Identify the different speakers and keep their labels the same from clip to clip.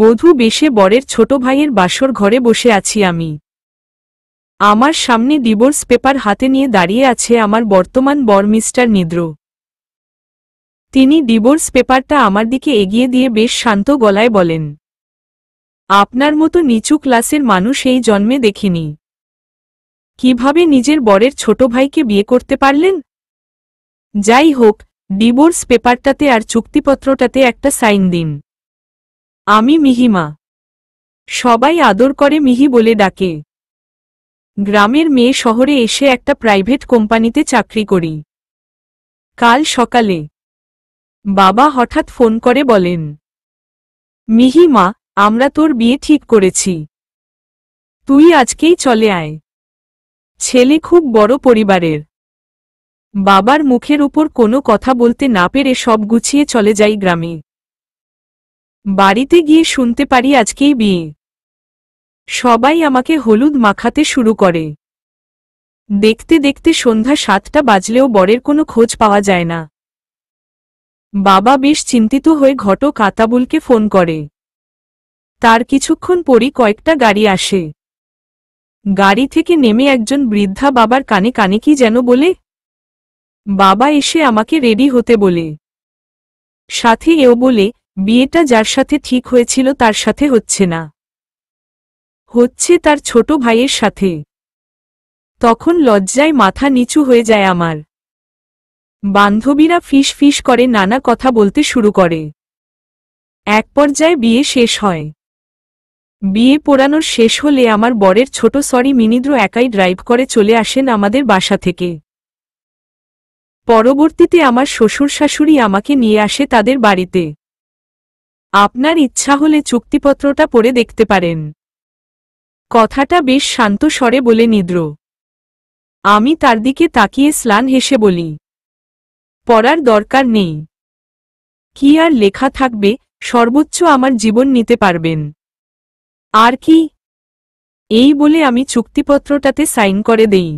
Speaker 1: বধূ বেশে বরের ছোট ভাইয়ের বাসর ঘরে বসে আছি আমি আমার সামনে ডিভোর্স পেপার হাতে নিয়ে দাঁড়িয়ে আছে আমার বর্তমান বর মিস্টার নিদ্র তিনি ডিভোর্স পেপারটা আমার দিকে এগিয়ে দিয়ে বেশ শান্ত গলায় বলেন আপনার মতো নিচু ক্লাসের মানুষ এই জন্মে দেখিনি কিভাবে নিজের বরের ছোট ভাইকে বিয়ে করতে পারলেন যাই হোক ডিভোর্স পেপারটাতে আর চুক্তিপত্রটাতে একটা সাইন দিন আমি মিহিমা সবাই আদর করে মিহি বলে ডাকে গ্রামের মেয়ে শহরে এসে একটা প্রাইভেট কোম্পানিতে চাকরি করি কাল সকালে বাবা হঠাৎ ফোন করে বলেন মিহিমা আমরা তোর বিয়ে ঠিক করেছি তুই আজকেই চলে আয় ছেলে খুব বড় পরিবারের বাবার মুখের উপর কোনো কথা বলতে না পেরে সব গুছিয়ে চলে যাই গ্রামে বাড়িতে গিয়ে শুনতে পারি আজকেই বিয়ে সবাই আমাকে হলুদ মাখাতে শুরু করে দেখতে দেখতে সন্ধ্যা সাতটা বাজলেও বরের কোনো খোঁজ পাওয়া যায় না বাবা বেশ চিন্তিত হয়ে ঘট কাতাবুলকে ফোন করে তার কিছুক্ষণ পরই কয়েকটা গাড়ি আসে গাড়ি থেকে নেমে একজন বৃদ্ধা বাবার কানে কানে কি যেন বলে বাবা এসে আমাকে রেডি হতে বলে সাথে এও বলে বিয়েটা যার সাথে ঠিক হয়েছিল তার সাথে হচ্ছে না হচ্ছে তার ছোট ভাইয়ের সাথে তখন লজ্জায় মাথা নিচু হয়ে যায় আমার বান্ধবীরা ফিস ফিস করে নানা কথা বলতে শুরু করে এক পর্যায়ে বিয়ে শেষ হয় বিয়ে পোড়ানোর শেষ হলে আমার বরের ছোট সরি মিনিদ্র একাই ড্রাইভ করে চলে আসেন আমাদের বাসা থেকে পরবর্তীতে আমার শ্বশুর শাশুড়ি আমাকে নিয়ে আসে তাদের বাড়িতে আপনার ইচ্ছা হলে চুক্তিপত্রটা পড়ে দেখতে পারেন কথাটা বেশ শান্ত স্বরে বলে নিদ্র আমি তার দিকে তাকিয়ে স্লান হেসে বলি পড়ার দরকার নেই কি আর লেখা থাকবে সর্বোচ্চ আমার জীবন নিতে পারবেন আর কি এই বলে আমি চুক্তিপত্রটাতে সাইন করে দেই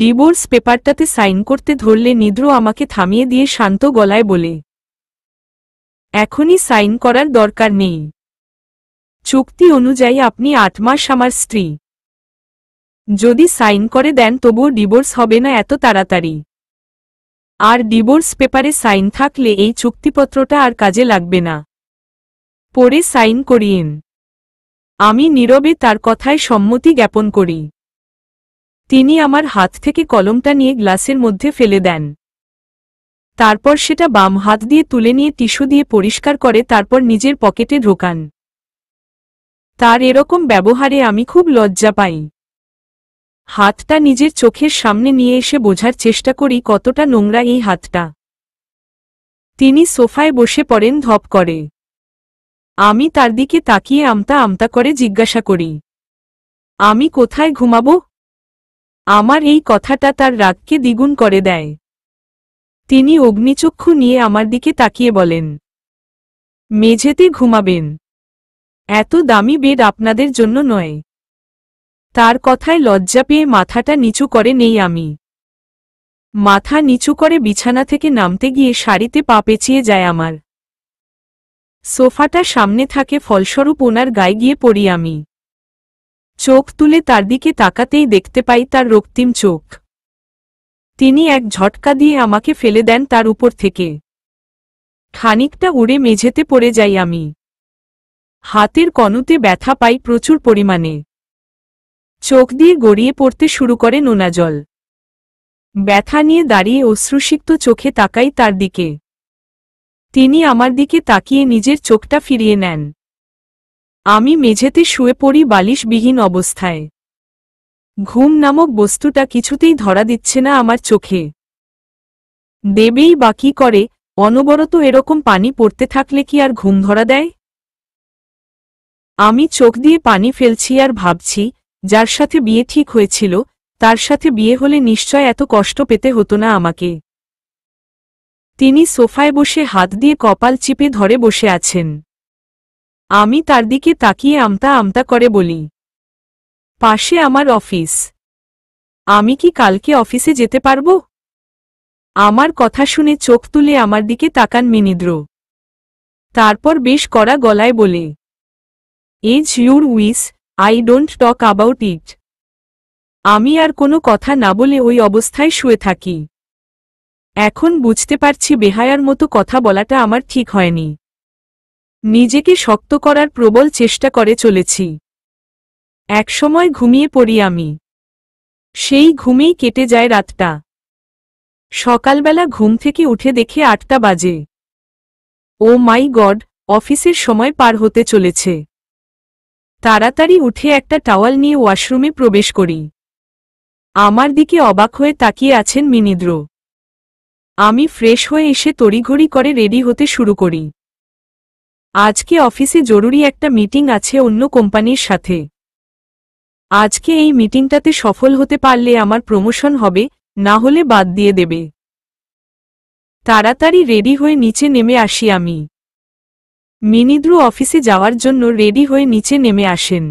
Speaker 1: ডিভোর্স পেপারটাতে সাইন করতে ধরলে নিদ্র আমাকে থামিয়ে দিয়ে শান্ত গলায় বলে এখনই সাইন করার দরকার নেই চুক্তি অনুযায়ী আপনি আট মাস আমার স্ত্রী যদি সাইন করে দেন তবুও ডিভোর্স হবে না এত তাড়াতাড়ি আর ডিভোর্স পেপারে সাইন থাকলে এই চুক্তিপত্রটা আর কাজে লাগবে না পরে সাইন করিয়েন আমি নীরবে তার কথায় সম্মতি জ্ঞাপন করি তিনি আমার হাত থেকে কলমটা নিয়ে গ্লাসের মধ্যে ফেলে দেন তারপর সেটা বাম হাত দিয়ে তুলে নিয়ে টিস্যু দিয়ে পরিষ্কার করে তারপর নিজের পকেটে ঢোকান তার এরকম ব্যবহারে আমি খুব লজ্জা পাই হাতটা নিজের চোখের সামনে নিয়ে এসে বোঝার চেষ্টা করি কতটা নোংরা এই হাতটা তিনি সোফায় বসে পড়েন ধপ করে আমি তার দিকে তাকিয়ে আমতা আমতা করে জিজ্ঞাসা করি আমি কোথায় ঘুমাবো আমার এই কথাটা তার রাগকে দ্বিগুণ করে দেয় তিনি অগ্নিচক্ষু নিয়ে আমার দিকে তাকিয়ে বলেন মেঝেতে ঘুমাবেন এত দামি বেড আপনাদের জন্য নয় তার কথায় লজ্জা পেয়ে মাথাটা নিচু করে নেই আমি মাথা নিচু করে বিছানা থেকে নামতে গিয়ে শাড়িতে পা পেঁচিয়ে যায় আমার সোফাটা সামনে থাকে ফলস্বরূপ ওনার গায়ে গিয়ে পড়ি আমি চোখ তুলে তার দিকে তাকাতেই দেখতে পাই তার রক্তিম চোখ তিনি এক ঝটকা দিয়ে আমাকে ফেলে দেন তার উপর থেকে খানিকটা উড়ে মেঝেতে পড়ে যাই আমি হাতের কনুতে ব্যথা পাই প্রচুর পরিমাণে চোখ দিয়ে গড়িয়ে পড়তে শুরু করে নোনা জল ব্যথা নিয়ে দাঁড়িয়ে অশ্রুসিক্ত চোখে তাকাই তার দিকে তিনি আমার দিকে তাকিয়ে নিজের চোখটা ফিরিয়ে নেন আমি মেঝেতে শুয়ে পড়ি বালিশবিহীন অবস্থায় ঘুম নামক বস্তুটা কিছুতেই ধরা দিচ্ছে না আমার চোখে দেবেই বা কি করে অনবরত এরকম পানি পড়তে থাকলে কি আর ঘুম ধরা দেয় আমি চোখ দিয়ে পানি ফেলছি আর ভাবছি যার সাথে বিয়ে ঠিক হয়েছিল তার সাথে বিয়ে হলে নিশ্চয় এত কষ্ট পেতে হতো না আমাকে তিনি সোফায় বসে হাত দিয়ে কপাল চিপে ধরে বসে আছেন আমি তার দিকে তাকিয়ে আমতা আমতা করে বলি পাশে আমার অফিস আমি কি কালকে অফিসে যেতে পারব আমার কথা শুনে চোখ তুলে আমার দিকে তাকান মিনিদ্র তারপর বেশ কড়া গলায় বলে as your wish I don't talk about it আমি আর কোনো কথা না বলে ওই অবস্থায় শুয়ে থাকি এখন বুঝতে পারছি বেহায়ার মতো কথা বলাটা আমার ঠিক হয়নি নিজেকে শক্ত করার প্রবল চেষ্টা করে চলেছি একসময় ঘুমিয়ে পড়ি আমি সেই ঘুমেই কেটে যায় রাতটা সকালবেলা ঘুম থেকে উঠে দেখে আটটা বাজে ও মাই গড অফিসের সময় পার হতে চলেছে তাড়াতাড়ি উঠে একটা টাওয়াল নিয়ে ওয়াশরুমে প্রবেশ করি আমার দিকে অবাক হয়ে তাকিয়ে আছেন মিনিদ্র আমি ফ্রেশ হয়ে এসে তড়িঘড়ি করে রেডি হতে শুরু করি আজকে অফিসে জরুরি একটা মিটিং আছে অন্য কোম্পানির সাথে আজকে এই মিটিংটাতে সফল হতে পারলে আমার প্রমোশন হবে না হলে বাদ দিয়ে দেবে তাড়াতাড়ি রেডি হয়ে নিচে নেমে আসি আমি মিনিদ্রু অফিসে যাওয়ার জন্য রেডি হয়ে নিচে নেমে আসেন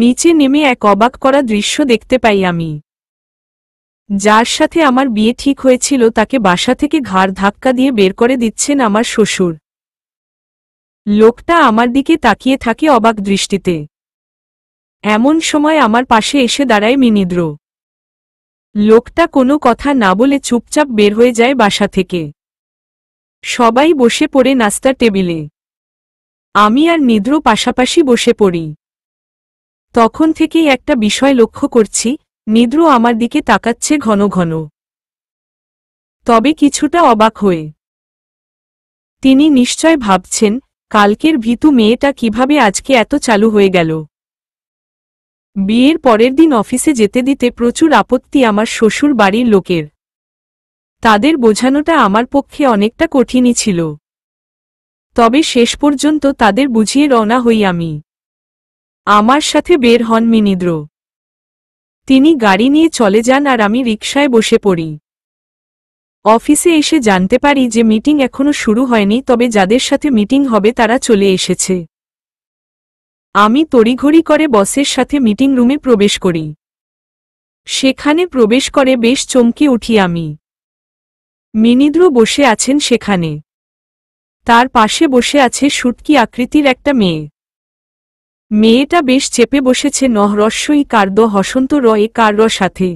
Speaker 1: নিচে নেমে এক অবাক করা দৃশ্য দেখতে পাই আমি যার সাথে আমার বিয়ে ঠিক হয়েছিল তাকে বাসা থেকে ঘাড় ধাক্কা দিয়ে বের করে দিচ্ছেন আমার শ্বশুর লোকটা আমার দিকে তাকিয়ে থাকে অবাক দৃষ্টিতে এমন সময় আমার পাশে এসে দাঁড়ায় মিনিদ্র লোকটা কোনো কথা না বলে চুপচাপ বের হয়ে যায় বাসা থেকে সবাই বসে পড়ে নাস্তা টেবিলে আমি আর নিদ্র পাশাপাশি বসে পড়ি তখন থেকেই একটা বিষয় লক্ষ্য করছি নিদ্র আমার দিকে তাকাচ্ছে ঘন ঘন তবে কিছুটা অবাক হয়ে তিনি নিশ্চয় ভাবছেন কালকের ভীতু মেয়েটা কিভাবে আজকে এত চালু হয়ে গেল বিয়ের পরের দিন অফিসে যেতে দিতে প্রচুর আপত্তি আমার শ্বশুর বাড়ির লোকের তাদের বোঝানোটা আমার পক্ষে অনেকটা কঠিনই ছিল তবে শেষ পর্যন্ত তাদের বুঝিয়ে রওনা হই আমি আমার সাথে বের হন মিনিদ্র তিনি গাড়ি নিয়ে চলে যান আর আমি রিক্সায় বসে পড়ি অফিসে এসে জানতে পারি যে মিটিং এখনো শুরু হয়নি তবে যাদের সাথে মিটিং হবে তারা চলে এসেছে আমি তড়িঘড়ি করে বসের সাথে মিটিং রুমে প্রবেশ করি সেখানে প্রবেশ করে বেশ চমকে উঠি আমি মিনিদ্র বসে আছেন সেখানে তার পাশে বসে আছে সুটকি আকৃতির একটা মেয়ে মেয়েটা বেশ চেপে বসেছে নহরস্যই কার্দ হসন্ত র এ কার্র সাথে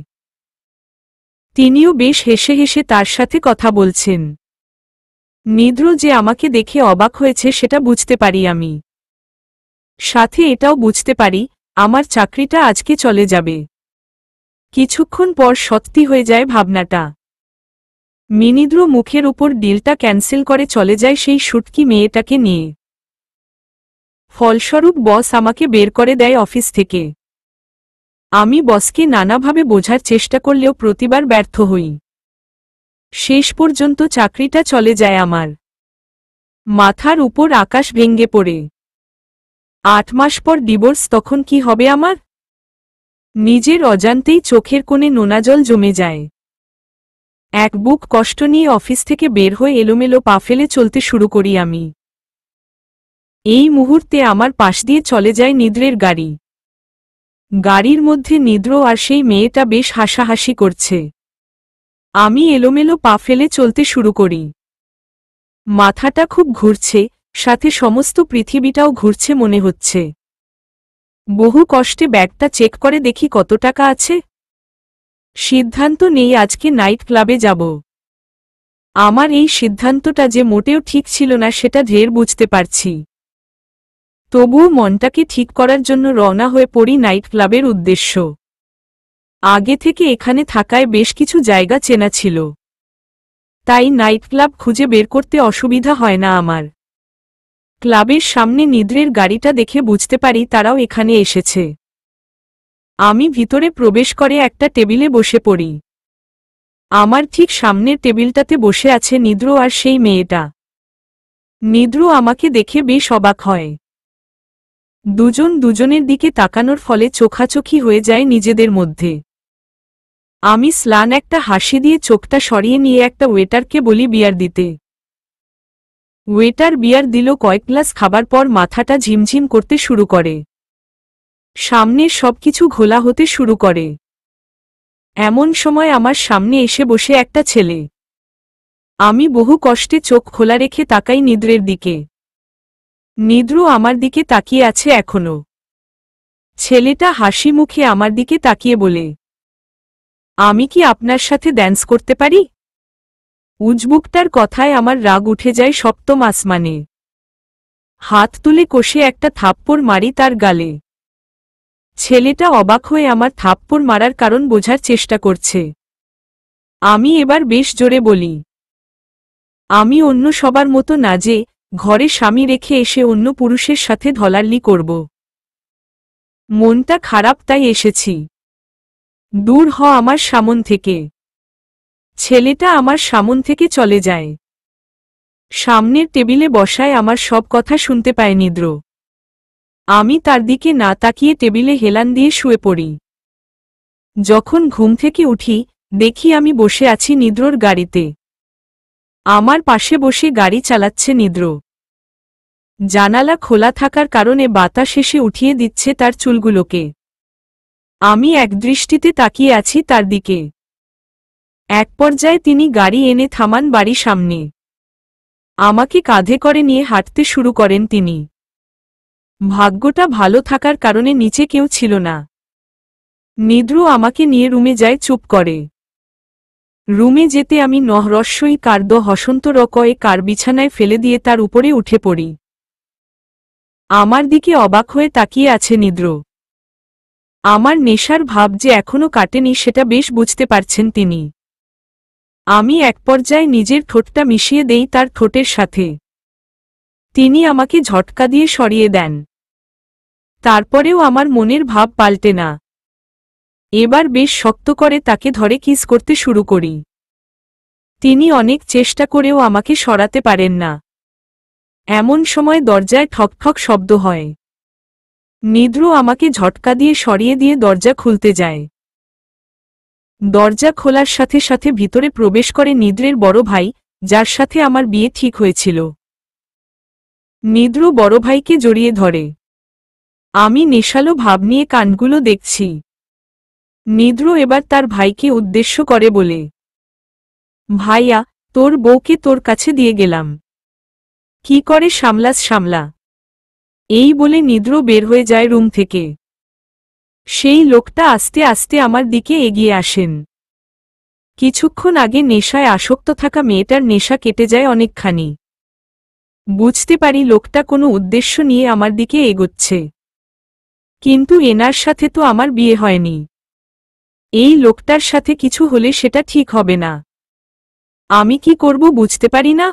Speaker 1: তিনিও বেশ হেসে হেসে তার সাথে কথা বলছেন নিদ্র যে আমাকে দেখে অবাক হয়েছে সেটা বুঝতে পারি আমি সাথে এটাও বুঝতে পারি আমার চাকরিটা আজকে চলে যাবে কিছুক্ষণ পর সত্যি হয়ে যায় ভাবনাটা মিনিদ্র মুখের উপর ডিলটা ক্যান্সেল করে চলে যায় সেই সুটকি মেয়েটাকে নিয়ে ফলস্বরূপ বস আমাকে বের করে দেয় অফিস থেকে আমি বসকে নানাভাবে বোঝার চেষ্টা করলেও প্রতিবার ব্যর্থ হই শেষ পর্যন্ত চাকরিটা চলে যায় আমার মাথার উপর আকাশ ভেঙ্গে পড়ে আট মাস পর ডিভোর্স তখন কি হবে আমার নিজের অজান্তেই চোখের কোণে নোনাজল জমে যায় এক বুক কষ্ট নিয়ে অফিস থেকে বের হয়ে এলোমেলো পা ফেলে চলতে শুরু করি আমি এই মুহূর্তে আমার পাশ দিয়ে চলে যায় নিদ্রের গাড়ি গাড়ির মধ্যে নিদ্র আর সেই মেয়েটা বেশ হাসাহাসি করছে আমি এলোমেলো পা ফেলে চলতে শুরু করি মাথাটা খুব ঘুরছে সাথে সমস্ত পৃথিবীটাও ঘুরছে মনে হচ্ছে বহু কষ্টে ব্যাগটা চেক করে দেখি কত টাকা আছে সিদ্ধান্ত নেই আজকে নাইট ক্লাবে যাব আমার এই সিদ্ধান্তটা যে মোটেও ঠিক ছিল না সেটা ঢের বুঝতে পারছি তবুও মনটাকে ঠিক করার জন্য রওনা হয়ে পড়ি নাইট ক্লাবের উদ্দেশ্য আগে থেকে এখানে থাকায় বেশ কিছু জায়গা চেনা ছিল তাই নাইট ক্লাব খুঁজে বের করতে অসুবিধা হয় না আমার ক্লাবের সামনে নিদ্রের গাড়িটা দেখে বুঝতে পারি তারাও এখানে এসেছে আমি ভিতরে প্রবেশ করে একটা টেবিলে বসে পড়ি আমার ঠিক সামনের টেবিলটাতে বসে আছে নিদ্র আর সেই মেয়েটা নিদ্র আমাকে দেখে বেশ অবাক হয় দুজন দুজনের দিকে তাকানোর ফলে চোখাচোখি হয়ে যায় নিজেদের মধ্যে আমি স্লান একটা হাসি দিয়ে চোখটা সরিয়ে নিয়ে একটা ওয়েটারকে বলি বিয়ার দিতে ওয়েটার বিয়ার দিল কয়েক গ্লাস খাবার পর মাথাটা ঝিমঝিম করতে শুরু করে সামনের সবকিছু ঘোলা হতে শুরু করে এমন সময় আমার সামনে এসে বসে একটা ছেলে আমি বহু কষ্টে চোখ খোলা রেখে তাকাই নিদ্রের দিকে নিদ্রু আমার দিকে তাকিয়ে আছে এখনো ছেলেটা হাসি মুখে আমার দিকে তাকিয়ে বলে আমি কি আপনার সাথে ড্যান্স করতে পারি উজবুকটার কথায় আমার রাগ উঠে যায় সপ্তম আসমানে হাত তুলে কষে একটা থাপ্পড় মারি তার গালে ছেলেটা অবাক হয়ে আমার থাপ্পড় মারার কারণ বোঝার চেষ্টা করছে আমি এবার বেশ জোরে বলি আমি অন্য সবার মতো না যে ঘরে স্বামী রেখে এসে অন্য পুরুষের সাথে ধলার্লি করব মনটা খারাপ তাই এসেছি দূর হ আমার সামন থেকে ছেলেটা আমার সামন থেকে চলে যায় সামনের টেবিলে বসায় আমার সব কথা শুনতে পায় নিদ্র আমি তার দিকে না তাকিয়ে টেবিলে হেলান দিয়ে শুয়ে পড়ি যখন ঘুম থেকে উঠি দেখি আমি বসে আছি নিদ্রর গাড়িতে আমার পাশে বসে গাড়ি চালাচ্ছে নিদ্র জানালা খোলা থাকার কারণে বাতাস এসে উঠিয়ে দিচ্ছে তার চুলগুলোকে আমি একদৃষ্টিতে তাকিয়ে আছি তার দিকে এক পর্যায়ে তিনি গাড়ি এনে থামান বাড়ি সামনে আমাকে কাঁধে করে নিয়ে হাঁটতে শুরু করেন তিনি ভাগ্যটা ভালো থাকার কারণে নিচে কেউ ছিল না নিদ্রু আমাকে নিয়ে রুমে যায় চুপ করে রুমে যেতে আমি নহরস্যই কার্দ হসন্ত রকয়ে কার বিছানায় ফেলে দিয়ে তার উপরে উঠে পড়ি আমার দিকে অবাক হয়ে তাকিয়ে আছে নিদ্র আমার নেশার ভাব যে এখনো কাটেনি সেটা বেশ বুঝতে পারছেন তিনি আমি এক পর্যায়ে নিজের ঠোঁটটা মিশিয়ে দেই তার ঠোঁটের সাথে তিনি আমাকে ঝটকা দিয়ে সরিয়ে দেন তারপরেও আমার মনের ভাব পাল্টে না এবার বেশ শক্ত করে তাকে ধরে কিস করতে শুরু করি তিনি অনেক চেষ্টা করেও আমাকে সরাতে পারেন না এমন সময় দরজায় ঠকঠক শব্দ হয় নিদ্র আমাকে ঝটকা দিয়ে সরিয়ে দিয়ে দরজা খুলতে যায় দরজা খোলার সাথে সাথে ভিতরে প্রবেশ করে নিদ্রের বড় ভাই যার সাথে আমার বিয়ে ঠিক হয়েছিল নিদ্র বড় ভাইকে জড়িয়ে ধরে আমি নেশালো ভাব নিয়ে কানগুলো দেখছি নিদ্র এবার তার ভাইকে উদ্দেশ্য করে বলে ভাইয়া তোর বউকে তোর কাছে দিয়ে গেলাম কি করে সামলাস সামলা এই বলে নিদ্র বের হয়ে যায় রুম থেকে সেই লোকটা আস্তে আস্তে আমার দিকে এগিয়ে আসেন কিছুক্ষণ আগে নেশায় আসক্ত থাকা মেয়েটার নেশা কেটে যায় অনেকখানি বুঝতে পারি লোকটা কোনো উদ্দেশ্য নিয়ে আমার দিকে এগোচ্ছে কিন্তু এনার সাথে তো আমার বিয়ে হয়নি এই লোকটার সাথে কিছু হলে সেটা ঠিক হবে না আমি কি করব বুঝতে পারি না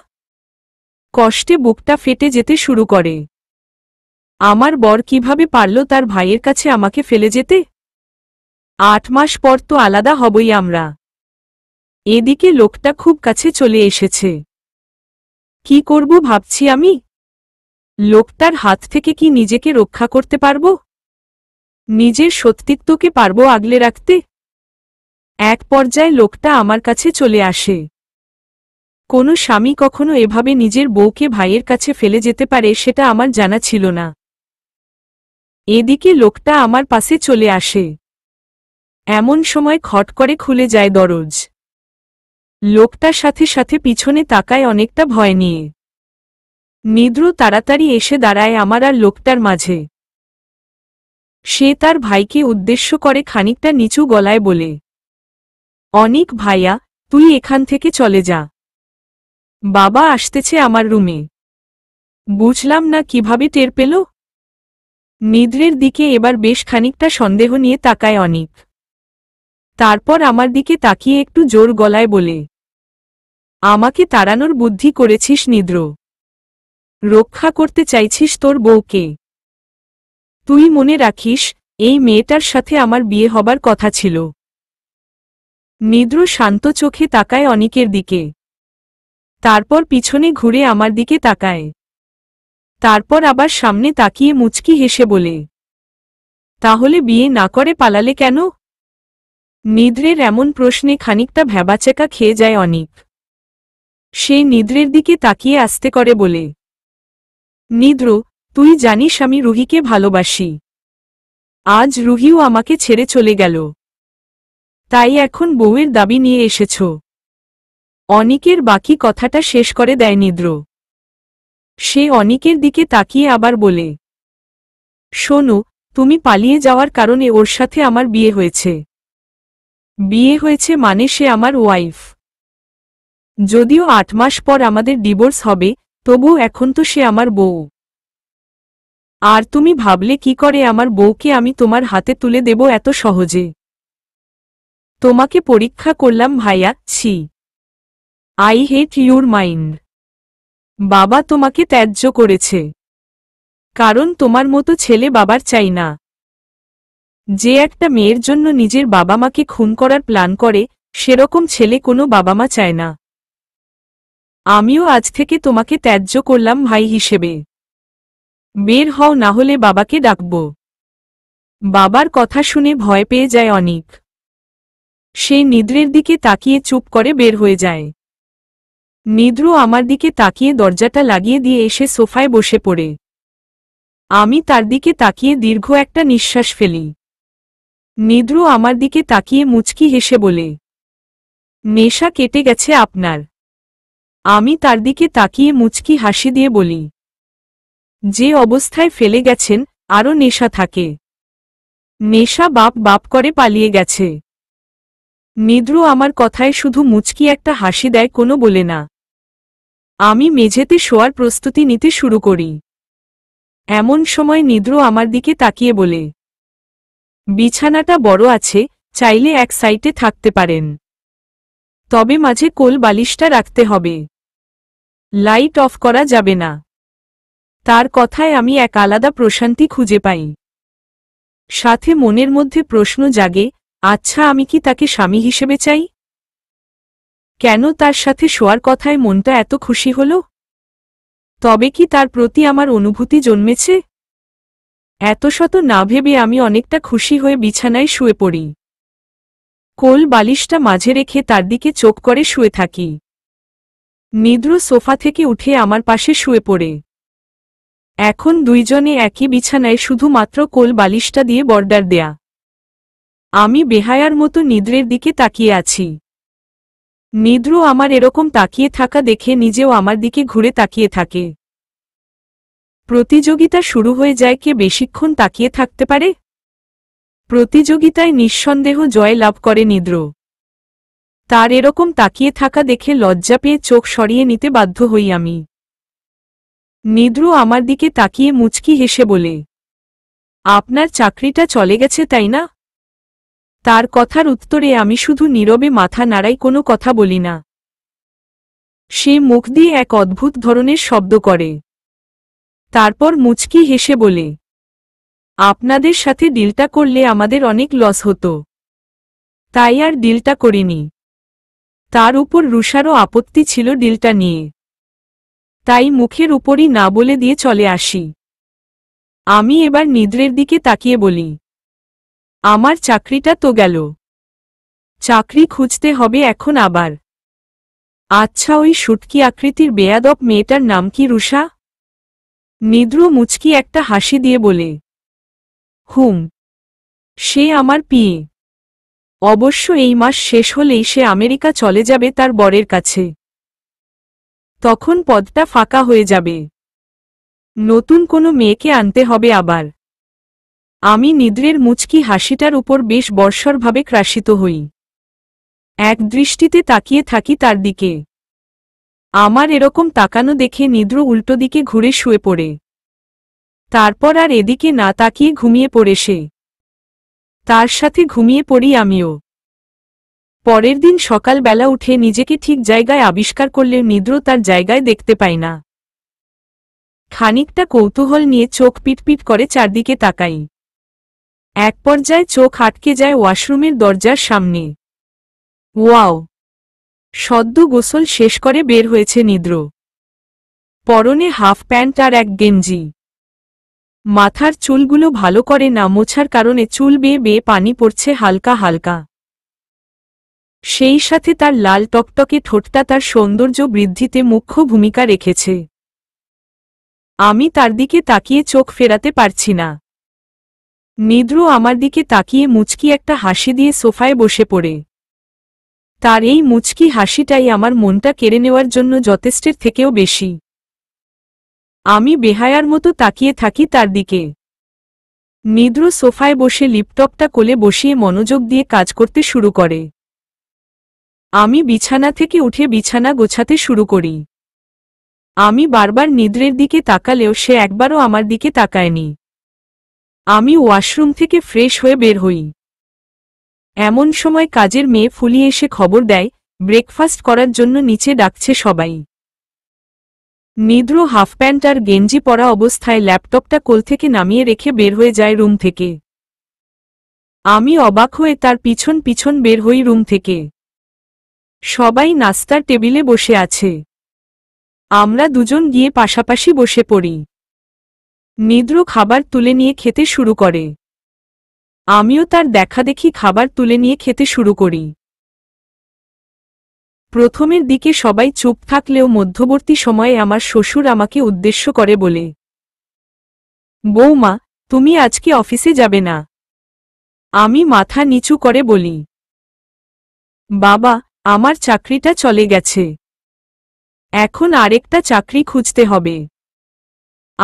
Speaker 1: কষ্টে বুকটা ফেটে যেতে শুরু করে আমার বর কিভাবে পারল তার ভাইয়ের কাছে আমাকে ফেলে যেতে আট মাস পর তো আলাদা হবই আমরা এদিকে লোকটা খুব কাছে চলে এসেছে কি করব ভাবছি আমি লোকটার হাত থেকে কি নিজেকে রক্ষা করতে পারব নিজের সত্যিত্বকে পারব আগলে রাখতে এক পর্যায়ে লোকটা আমার কাছে চলে আসে কোনো স্বামী কখনো এভাবে নিজের বউকে ভাইয়ের কাছে ফেলে যেতে পারে সেটা আমার জানা ছিল না এদিকে লোকটা আমার পাশে চলে আসে এমন সময় খট করে খুলে যায় দরজ লোকটার সাথে সাথে পিছনে তাকায় অনেকটা ভয় নিয়ে নিদ্র তাড়াতাড়ি এসে দাঁড়ায় আমার আর লোকটার মাঝে সে তার ভাইকে উদ্দেশ্য করে খানিকটা নিচু গলায় বলে অনিক ভাইয়া তুই এখান থেকে চলে যা বাবা আসতেছে আমার রুমে বুঝলাম না কিভাবে টের পেল নিদ্রের দিকে এবার বেশ খানিকটা সন্দেহ নিয়ে তাকায় অনিক তারপর আমার দিকে তাকিয়ে একটু জোর গলায় বলে আমাকে তাড়ানোর বুদ্ধি করেছিস নিদ্র রক্ষা করতে চাইছিস তোর বউকে তুই মনে রাখিস এই মেয়েটার সাথে আমার বিয়ে হবার কথা ছিল নিদ্র শান্ত চোখে তাকায় অনিকের দিকে তারপর পিছনে ঘুরে আমার দিকে তাকায় তারপর আবার সামনে তাকিয়ে মুচকি হেসে বলে তাহলে বিয়ে না করে পালালে কেন নিদ্রের এমন প্রশ্নে খানিকটা ভ্যাবাচেকা খেয়ে যায় অনিক সে নিদ্রের দিকে তাকিয়ে আসতে করে বলে নিদ্র তুই জানিস আমি রুহিকে ভালোবাসি আজ রুহিও আমাকে ছেড়ে চলে গেল তাই এখন বউয়ের দাবি নিয়ে এসেছ অনিকের বাকি কথাটা শেষ করে দেয় নিদ্র সে অনিকের দিকে তাকিয়ে আবার বলে শোনো তুমি পালিয়ে যাওয়ার কারণে ওর সাথে আমার বিয়ে হয়েছে বিয়ে হয়েছে মানে সে আমার ওয়াইফ যদিও আট মাস পর আমাদের ডিভোর্স হবে তবুও এখন তো সে আমার বউ আর তুমি ভাবলে কি করে আমার বউকে আমি তোমার হাতে তুলে দেব এত সহজে তোমাকে পরীক্ষা করলাম ভাইয়া ছি আই হেট ইউর মাইন্ড বাবা তোমাকে ত্যায্য করেছে কারণ তোমার মতো ছেলে বাবার চাই না যে একটা মেয়ের জন্য নিজের বাবা মাকে খুন করার প্ল্যান করে সেরকম ছেলে কোনো বাবা মা চায় না আমিও আজ থেকে তোমাকে ত্যায্য করলাম ভাই হিসেবে বের হও না হলে বাবাকে ডাকব বাবার কথা শুনে ভয় পেয়ে যায় অনেক সে নিদ্রের দিকে তাকিয়ে চুপ করে বের হয়ে যায় নিদ্রু আমার দিকে তাকিয়ে দরজাটা লাগিয়ে দিয়ে এসে সোফায় বসে পড়ে আমি তার দিকে তাকিয়ে দীর্ঘ একটা নিঃশ্বাস ফেলি নিদ্রু আমার দিকে তাকিয়ে মুচকি হেসে বলে নেশা কেটে গেছে আপনার আমি তার দিকে তাকিয়ে মুচকি হাসি দিয়ে বলি যে অবস্থায় ফেলে গেছেন আরও নেশা থাকে নেশা বাপ বাপ করে পালিয়ে গেছে নিদ্রু আমার কথায় শুধু মুচকি একটা হাসি দেয় কোনো বলে না আমি মেঝেতে শোয়ার প্রস্তুতি নিতে শুরু করি এমন সময় নিদ্র আমার দিকে তাকিয়ে বলে বিছানাটা বড় আছে চাইলে এক সাইটে থাকতে পারেন তবে মাঝে কোল বালিশটা রাখতে হবে লাইট অফ করা যাবে না তার কথায় আমি এক আলাদা প্রশান্তি খুঁজে পাই সাথে মনের মধ্যে প্রশ্ন জাগে আচ্ছা আমি কি তাকে স্বামী হিসেবে চাই কেন তার সাথে শোয়ার কথায় মনটা এত খুশি হল তবে কি তার প্রতি আমার অনুভূতি জন্মেছে এত শত না ভেবে আমি অনেকটা খুশি হয়ে বিছানায় শুয়ে পড়ি কোল বালিশটা মাঝে রেখে তার দিকে চোখ করে শুয়ে থাকি নিদ্র সোফা থেকে উঠে আমার পাশে শুয়ে পড়ে এখন দুইজনে একই বিছানায় শুধুমাত্র কোল বালিশটা দিয়ে বর্ডার দেয়া আমি বেহায়ার মতো নিদ্রের দিকে তাকিয়ে আছি নিদ্রু আমার এরকম তাকিয়ে থাকা দেখে নিজেও আমার দিকে ঘুরে তাকিয়ে থাকে প্রতিযোগিতা শুরু হয়ে যায় কে বেশিক্ষণ তাকিয়ে থাকতে পারে প্রতিযোগিতায় নিঃসন্দেহ জয় লাভ করে নিদ্র তার এরকম তাকিয়ে থাকা দেখে লজ্জা পেয়ে চোখ সরিয়ে নিতে বাধ্য হই আমি নিদ্রু আমার দিকে তাকিয়ে মুচকি হেসে বলে আপনার চাকরিটা চলে গেছে তাই না তার কথার উত্তরে আমি শুধু নীরবে মাথা নাড়াই কোনো কথা বলি না সে মুখ দিয়ে এক অদ্ভুত ধরনের শব্দ করে তারপর মুচকি হেসে বলে আপনাদের সাথে ডিলটা করলে আমাদের অনেক লস হতো তাই আর ডিলটা করিনি তার উপর রুষারও আপত্তি ছিল ডিলটা নিয়ে তাই মুখের উপরই না বলে দিয়ে চলে আসি আমি এবার নিদ্রের দিকে তাকিয়ে বলি আমার চাকরিটা তো গেল চাকরি খুঁজতে হবে এখন আবার আচ্ছা ওই সুটকি আকৃতির বেয়াদব মেয়েটার নাম কি রুষা নিদ্রু মুচকি একটা হাসি দিয়ে বলে হুম সে আমার পিয়ে অবশ্য এই মাস শেষ হলেই সে আমেরিকা চলে যাবে তার বরের কাছে তখন পদটা ফাঁকা হয়ে যাবে নতুন কোনো মেয়েকে আনতে হবে আবার আমি নিদ্রের মুচকি হাসিটার উপর বেশ বর্ষরভাবে ক্রাসিত হই এক দৃষ্টিতে তাকিয়ে থাকি তার দিকে আমার এরকম তাকানো দেখে নিদ্র উল্টো দিকে ঘুরে শুয়ে পড়ে তারপর আর এদিকে না তাকিয়ে ঘুমিয়ে পড়ে সে তার সাথে ঘুমিয়ে পড়ি আমিও পরের দিন সকালবেলা উঠে নিজেকে ঠিক জায়গায় আবিষ্কার করলে নিদ্র তার জায়গায় দেখতে পাই না খানিকটা কৌতূহল নিয়ে চোখ পিটপিট করে চারদিকে তাকাই এক পর্যায়ে চোখ আটকে যায় ওয়াশরুমের দরজার সামনে ওয়াও সদ্য গোসল শেষ করে বের হয়েছে নিদ্র পরনে হাফ প্যান্ট আর এক গেঞ্জি মাথার চুলগুলো ভালো করে না মোছার কারণে চুল বেয়ে বেয়ে পানি পড়ছে হালকা হালকা সেই সাথে তার লাল টকটকে ঠোঁটটা তার সৌন্দর্য বৃদ্ধিতে মুখ্য ভূমিকা রেখেছে আমি তার দিকে তাকিয়ে চোখ ফেরাতে পারছি না নিদ্র আমার দিকে তাকিয়ে মুচকি একটা হাসি দিয়ে সোফায় বসে পড়ে তার এই মুচকি হাসিটাই আমার মনটা কেড়ে নেওয়ার জন্য যথেষ্টের থেকেও বেশি আমি বেহায়ার মতো তাকিয়ে থাকি তার দিকে নিদ্র সোফায় বসে লিপটপটা কোলে বসিয়ে মনোযোগ দিয়ে কাজ করতে শুরু করে আমি বিছানা থেকে উঠে বিছানা গোছাতে শুরু করি আমি বারবার নিদ্রের দিকে তাকালেও সে একবারও আমার দিকে তাকায়নি আমি ওয়াশরুম থেকে ফ্রেশ হয়ে বের হই এমন সময় কাজের মেয়ে ফুলি এসে খবর দেয় ব্রেকফাস্ট করার জন্য নিচে ডাকছে সবাই নিদ্র হাফ প্যান্ট আর গেঞ্জি পরা অবস্থায় ল্যাপটপটা কোল থেকে নামিয়ে রেখে বের হয়ে যায় রুম থেকে আমি অবাক হয়ে তার পিছন পিছন বের হই রুম থেকে সবাই নাস্তার টেবিলে বসে আছে আমরা দুজন গিয়ে পাশাপাশি বসে পড়ি নিদ্র খাবার তুলে নিয়ে খেতে শুরু করে আমিও তার দেখাদেখি খাবার তুলে নিয়ে খেতে শুরু করি প্রথমের দিকে সবাই চুপ থাকলেও মধ্যবর্তী সময়ে আমার শ্বশুর আমাকে উদ্দেশ্য করে বলে বৌমা তুমি আজকে অফিসে যাবে না আমি মাথা নিচু করে বলি বাবা আমার চাকরিটা চলে গেছে এখন আরেকটা চাকরি খুঁজতে হবে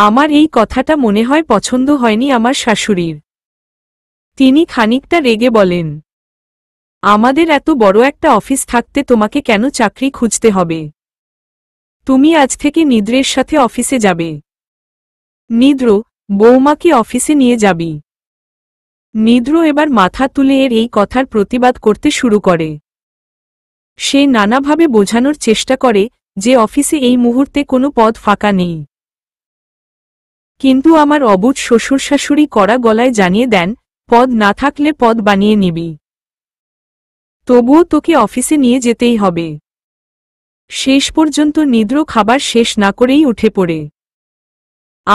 Speaker 1: আমার এই কথাটা মনে হয় পছন্দ হয়নি আমার শাশুড়ির তিনি খানিকটা রেগে বলেন আমাদের এত বড় একটা অফিস থাকতে তোমাকে কেন চাকরি খুঁজতে হবে তুমি আজ থেকে নিদ্রের সাথে অফিসে যাবে নিদ্র বৌমাকে অফিসে নিয়ে যাবি নিদ্র এবার মাথা তুলে এর এই কথার প্রতিবাদ করতে শুরু করে সে নানাভাবে বোঝানোর চেষ্টা করে যে অফিসে এই মুহূর্তে কোনো পদ ফাঁকা নেই কিন্তু আমার অবুধ শ্বশুর শাশুড়ি কড়া গলায় জানিয়ে দেন পদ না থাকলে পদ বানিয়ে নিবি তবুও তোকে অফিসে নিয়ে যেতেই হবে শেষ পর্যন্ত নিদ্র খাবার শেষ না করেই উঠে পড়ে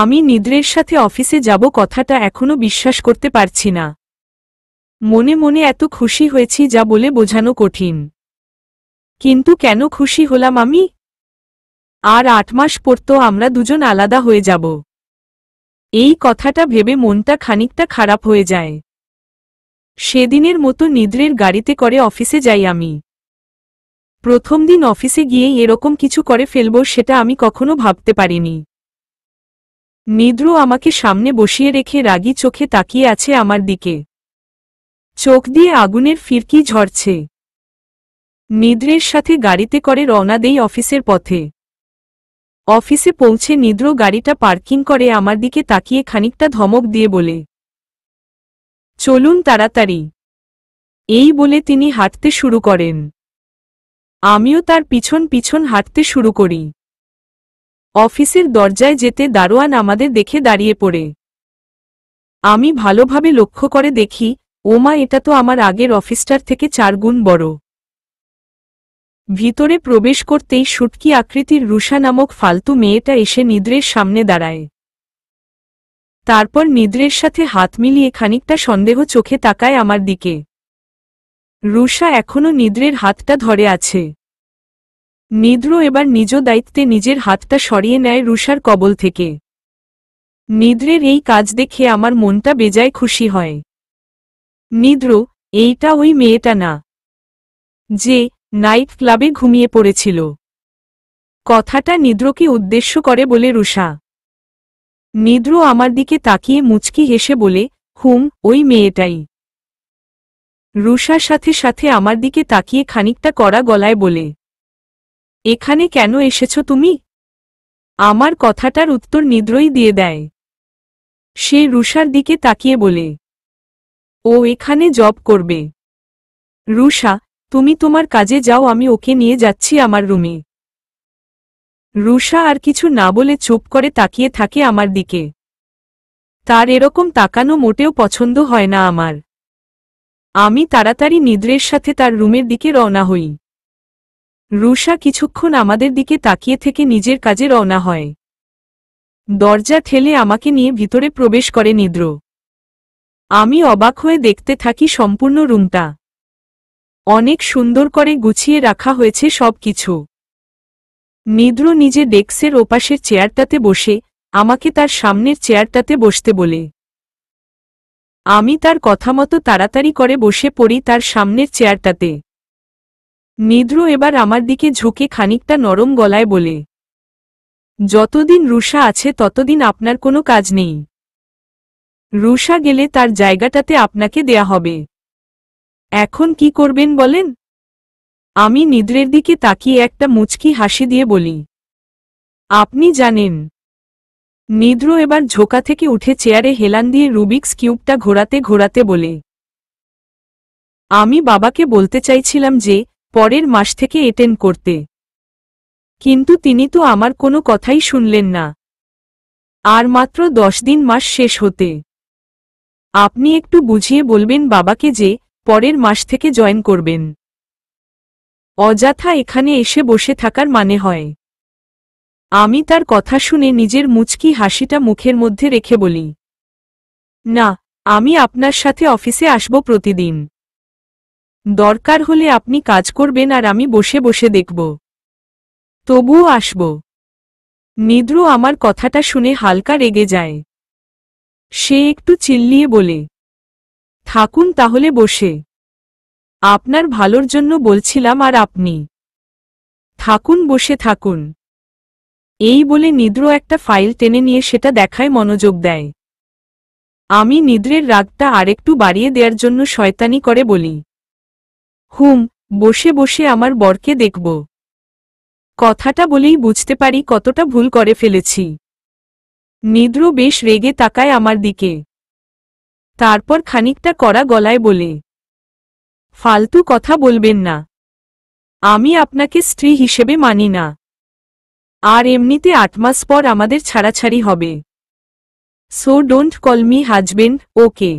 Speaker 1: আমি নিদ্রের সাথে অফিসে যাব কথাটা এখনো বিশ্বাস করতে পারছি না মনে মনে এত খুশি হয়েছি যা বলে বোঝানো কঠিন কিন্তু কেন খুশি হলাম আমি আর আট মাস পর তো আমরা দুজন আলাদা হয়ে যাব এই কথাটা ভেবে মনটা খানিকটা খারাপ হয়ে যায় সেদিনের মতো নিদ্রের গাড়িতে করে অফিসে যাই আমি প্রথম দিন অফিসে গিয়ে এরকম কিছু করে ফেলব সেটা আমি কখনো ভাবতে পারিনি নিদ্র আমাকে সামনে বসিয়ে রেখে রাগি চোখে তাকিয়ে আছে আমার দিকে চোখ দিয়ে আগুনের ফিরকি ঝরছে নিদ্রের সাথে গাড়িতে করে রওনা দেই অফিসের পথে অফিসে পৌঁছে নিদ্র গাড়িটা পার্কিং করে আমার দিকে তাকিয়ে খানিকটা ধমক দিয়ে বলে চলুন তাড়াতাড়ি এই বলে তিনি হাঁটতে শুরু করেন আমিও তার পিছন পিছন হাঁটতে শুরু করি অফিসের দরজায় যেতে দারোয়ান আমাদের দেখে দাঁড়িয়ে পড়ে আমি ভালোভাবে লক্ষ্য করে দেখি ওমা এটা তো আমার আগের অফিসটার থেকে চার গুণ বড় ভিতরে প্রবেশ করতেই সুটকি আকৃতির রুষা নামক ফালতু মেয়েটা এসে নিদ্রের সামনে দাঁড়ায় তারপর নিদ্রের সাথে হাত মিলিয়ে খানিকটা সন্দেহ চোখে তাকায় আমার দিকে রুষা এখনও নিদ্রের হাতটা ধরে আছে নিদ্র এবার নিজ দায়িত্বে নিজের হাতটা সরিয়ে নেয় রুষার কবল থেকে নিদ্রের এই কাজ দেখে আমার মনটা বেজায় খুশি হয় নিদ্র এইটা ওই মেয়েটা না যে নাইট ক্লাবে ঘুমিয়ে পড়েছিল কথাটা নিদ্রকে উদ্দেশ্য করে বলে রুষা নিদ্র আমার দিকে তাকিয়ে মুচকি হেসে বলে হুম ওই মেয়েটাই রুষার সাথে সাথে আমার দিকে তাকিয়ে খানিকটা কড়া গলায় বলে এখানে কেন এসেছ তুমি আমার কথাটার উত্তর নিদ্রই দিয়ে দেয় সে রুষার দিকে তাকিয়ে বলে ও এখানে জব করবে রুষা তুমি তোমার কাজে যাও আমি ওকে নিয়ে যাচ্ছি আমার রুমে রুষা আর কিছু না বলে চুপ করে তাকিয়ে থাকে আমার দিকে তার এরকম তাকানো মোটেও পছন্দ হয় না আমার আমি তাড়াতাড়ি নিদ্রের সাথে তার রুমের দিকে রওনা হই রুষা কিছুক্ষণ আমাদের দিকে তাকিয়ে থেকে নিজের কাজে রওনা হয় দরজা ঠেলে আমাকে নিয়ে ভিতরে প্রবেশ করে নিদ্র আমি অবাক হয়ে দেখতে থাকি সম্পূর্ণ রুমটা অনেক সুন্দর করে গুছিয়ে রাখা হয়েছে সব কিছু নিদ্র নিজে ডেক্সের ওপাশের চেয়ারটাতে বসে আমাকে তার সামনের চেয়ারটাতে বসতে বলে আমি তার কথা মতো তাড়াতাড়ি করে বসে পড়ি তার সামনের চেয়ারটাতে নিদ্র এবার আমার দিকে ঝুঁকে খানিকটা নরম গলায় বলে যতদিন রুষা আছে ততদিন আপনার কোনো কাজ নেই রুষা গেলে তার জায়গাটাতে আপনাকে দেয়া হবে এখন কি করবেন বলেন আমি নিদ্রের দিকে তাকিয়ে একটা মুচকি হাসি দিয়ে বলি আপনি জানেন নিদ্র এবার ঝোকা থেকে উঠে চেয়ারে হেলান দিয়ে রুবিক্স কিউবটা ঘোরাতে ঘোরাতে বলে আমি বাবাকে বলতে চাইছিলাম যে পরের মাস থেকে এটেন্ড করতে কিন্তু তিনি তো আমার কোনো কথাই শুনলেন না আর মাত্র দশ দিন মাস শেষ হতে আপনি একটু বুঝিয়ে বলবেন বাবাকে যে পরের মাস থেকে জয়েন করবেন অযথা এখানে এসে বসে থাকার মানে হয় আমি তার কথা শুনে নিজের মুচকি হাসিটা মুখের মধ্যে রেখে বলি না আমি আপনার সাথে অফিসে আসব প্রতিদিন দরকার হলে আপনি কাজ করবেন আর আমি বসে বসে দেখব তবুও আসব নিদ্রু আমার কথাটা শুনে হালকা রেগে যায় সে একটু চিল্লিয়ে বলে থাকুন তাহলে বসে আপনার ভালোর জন্য বলছিলাম আর আপনি থাকুন বসে থাকুন এই বলে নিদ্র একটা ফাইল টেনে নিয়ে সেটা দেখায় মনোযোগ দেয় আমি নিদ্রের রাগটা আরেকটু বাড়িয়ে দেওয়ার জন্য শয়তানি করে বলি হুম বসে বসে আমার বরকে দেখব কথাটা বলেই বুঝতে পারি কতটা ভুল করে ফেলেছি নিদ্র বেশ রেগে তাকায় আমার দিকে তারপর খানিকটা কড়া গলায় বলে ফালতু কথা বলবেন না আমি আপনাকে স্ত্রী হিসেবে মানি না আর এমনিতে আট মাস পর আমাদের ছাড়াছাড়ি হবে so don't call me husband okay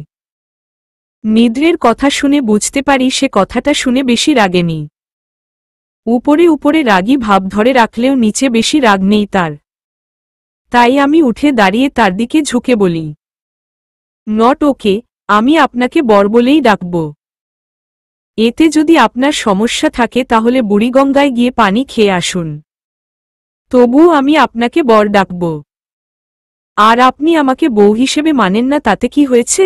Speaker 1: নিদ্রের কথা শুনে বুঝতে পারি সে কথাটা শুনে বেশি রাগেনি উপরে উপরে রাগী ভাব ধরে রাখলেও নিচে বেশি রাগ নেই তার তাই আমি উঠে দাঁড়িয়ে তার দিকে ঝুঁকে বলি নট ওকে আমি আপনাকে বর বলেই ডাকব এতে যদি আপনার সমস্যা থাকে তাহলে বুড়িগঙ্গায় গিয়ে পানি খেয়ে আসুন তবুও আমি আপনাকে বর ডাকব আর আপনি আমাকে বউ হিসেবে মানেন না তাতে কি হয়েছে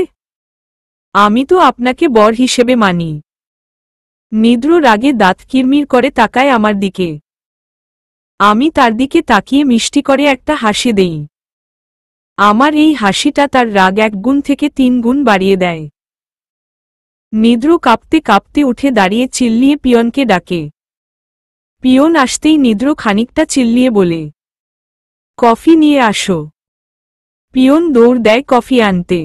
Speaker 1: আমি তো আপনাকে বর হিসেবে মানি নিদ্র রাগে দাঁত কিরমির করে তাকায় আমার দিকে আমি তার দিকে তাকিয়ে মিষ্টি করে একটা হাসি দেই আমার এই হাসিটা তার রাগ এক গুণ থেকে তিন গুণ বাড়িয়ে দেয় নিদ্র কাঁপতে কাঁপতে উঠে দাঁড়িয়ে চিল্লিয়ে পিয়নকে ডাকে পিয়ন আসতেই নিদ্র খানিকটা চিল্লিয়ে বলে কফি নিয়ে আসো পিয়ন দৌড় দেয় কফি আনতে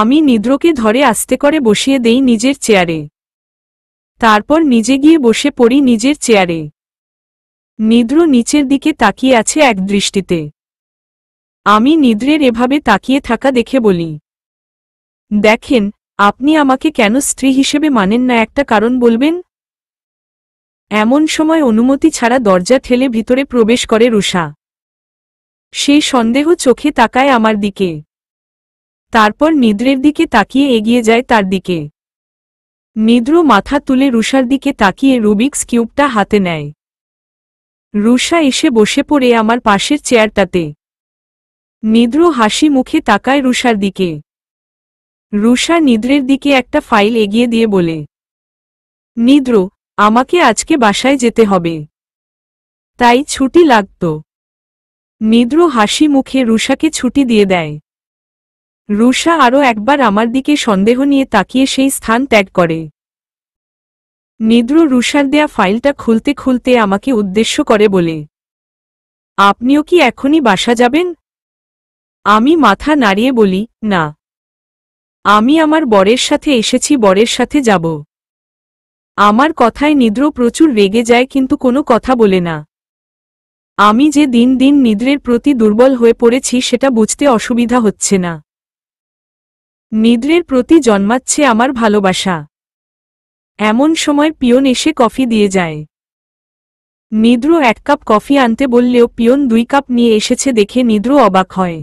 Speaker 1: আমি নিদ্রকে ধরে আস্তে করে বসিয়ে দেই নিজের চেয়ারে তারপর নিজে গিয়ে বসে পড়ি নিজের চেয়ারে নিদ্র নিচের দিকে তাকিয়ে আছে এক দৃষ্টিতে আমি নিদ্রের এভাবে তাকিয়ে থাকা দেখে বলি দেখেন আপনি আমাকে কেন স্ত্রী হিসেবে মানেন না একটা কারণ বলবেন এমন সময় অনুমতি ছাড়া দরজা ঠেলে ভিতরে প্রবেশ করে রুষা সেই সন্দেহ চোখে তাকায় আমার দিকে তারপর নিদ্রের দিকে তাকিয়ে এগিয়ে যায় তার দিকে নিদ্র মাথা তুলে রুষার দিকে তাকিয়ে রুবিক্স কিউবটা হাতে নেয় রুষা এসে বসে পড়ে আমার পাশের চেয়ারটাতে নিদ্র হাসি মুখে তাকায় রুষার দিকে রুষা নিদ্রের দিকে একটা ফাইল এগিয়ে দিয়ে বলে নিদ্র আমাকে আজকে বাসায় যেতে হবে তাই ছুটি লাগত নিদ্র হাসি মুখে রুষাকে ছুটি দিয়ে দেয় রুষা আরও একবার আমার দিকে সন্দেহ নিয়ে তাকিয়ে সেই স্থান ত্যাগ করে নিদ্র রুষার দেয়া ফাইলটা খুলতে খুলতে আমাকে উদ্দেশ্য করে বলে আপনিও কি এখনই বাসা যাবেন আমি মাথা নাড়িয়ে বলি না আমি আমার বরের সাথে এসেছি বরের সাথে যাব আমার কথায় নিদ্র প্রচুর রেগে যায় কিন্তু কোনো কথা বলে না আমি যে দিন দিন নিদ্রের প্রতি দুর্বল হয়ে পড়েছি সেটা বুঝতে অসুবিধা হচ্ছে না নিদ্রের প্রতি জন্মাচ্ছে আমার ভালোবাসা এমন সময় পিয়ন এসে কফি দিয়ে যায় নিদ্র এক কাপ কফি আনতে বললেও পিয়ন দুই কাপ নিয়ে এসেছে দেখে নিদ্র অবাক হয়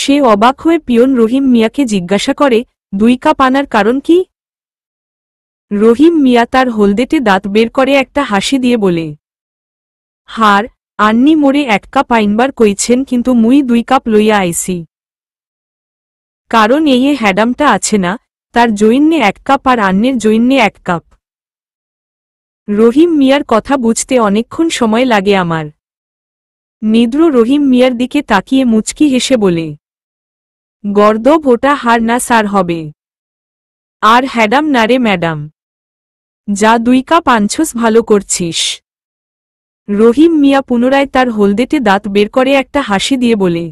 Speaker 1: সে অবাক হয়ে পিয়ন রহিম মিয়াকে জিজ্ঞাসা করে দুই কাপ আনার কারণ কি রহিম মিয়া তার হলদেটে দাঁত বের করে একটা হাসি দিয়ে বলে হার আন্নি মোড়ে এক কাপ আইনবার কইছেন কিন্তু মুই দুই কাপ লইয়া আইসি কারণ এই হ্যাডামটা আছে না তার জৈন্যে এক কাপ আর আন্নের জৈন্যে এক কাপ রহিম মিয়ার কথা বুঝতে অনেকক্ষণ সময় লাগে আমার নিদ্র রহিম মিয়ার দিকে তাকিয়ে মুচকি হেসে বলে গর্দ ভোটা হার না সার হবে আর হ্যাডাম না রে ম্যাডাম যা দুই কাপ আনছস ভালো করছিস রহিম মিয়া পুনরায় তার হলদেটে দাঁত বের করে একটা হাসি দিয়ে বলে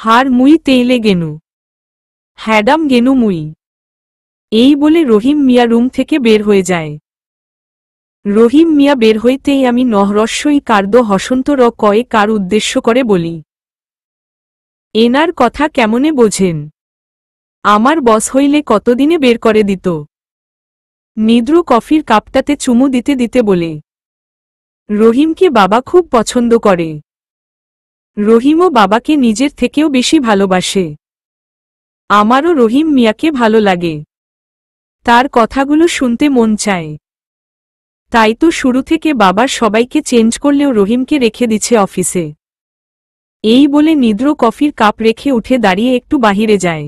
Speaker 1: হার মুই তেইলে গেনু হ্যাডাম গেনু মুই এই বলে রহিম মিয়া রুম থেকে বের হয়ে যায় রহিম মিয়া বের হইতেই আমি নহরস্যই কার্দ হসন্ত র কয়ে কার উদ্দেশ্য করে বলি এনার কথা কেমনে বোঝেন আমার বস হইলে কতদিনে বের করে দিত নিদ্র কফির কাপটাতে চুমু দিতে দিতে বলে রহিমকে বাবা খুব পছন্দ করে রহিমও বাবাকে নিজের থেকেও বেশি ভালোবাসে আমারও রহিম মিয়াকে ভালো লাগে তার কথাগুলো শুনতে মন চায় তাই তো শুরু থেকে বাবার সবাইকে চেঞ্জ করলেও রহিমকে রেখে দিছে অফিসে এই বলে নিদ্র কফির কাপ রেখে উঠে দাঁড়িয়ে একটু বাহিরে যায়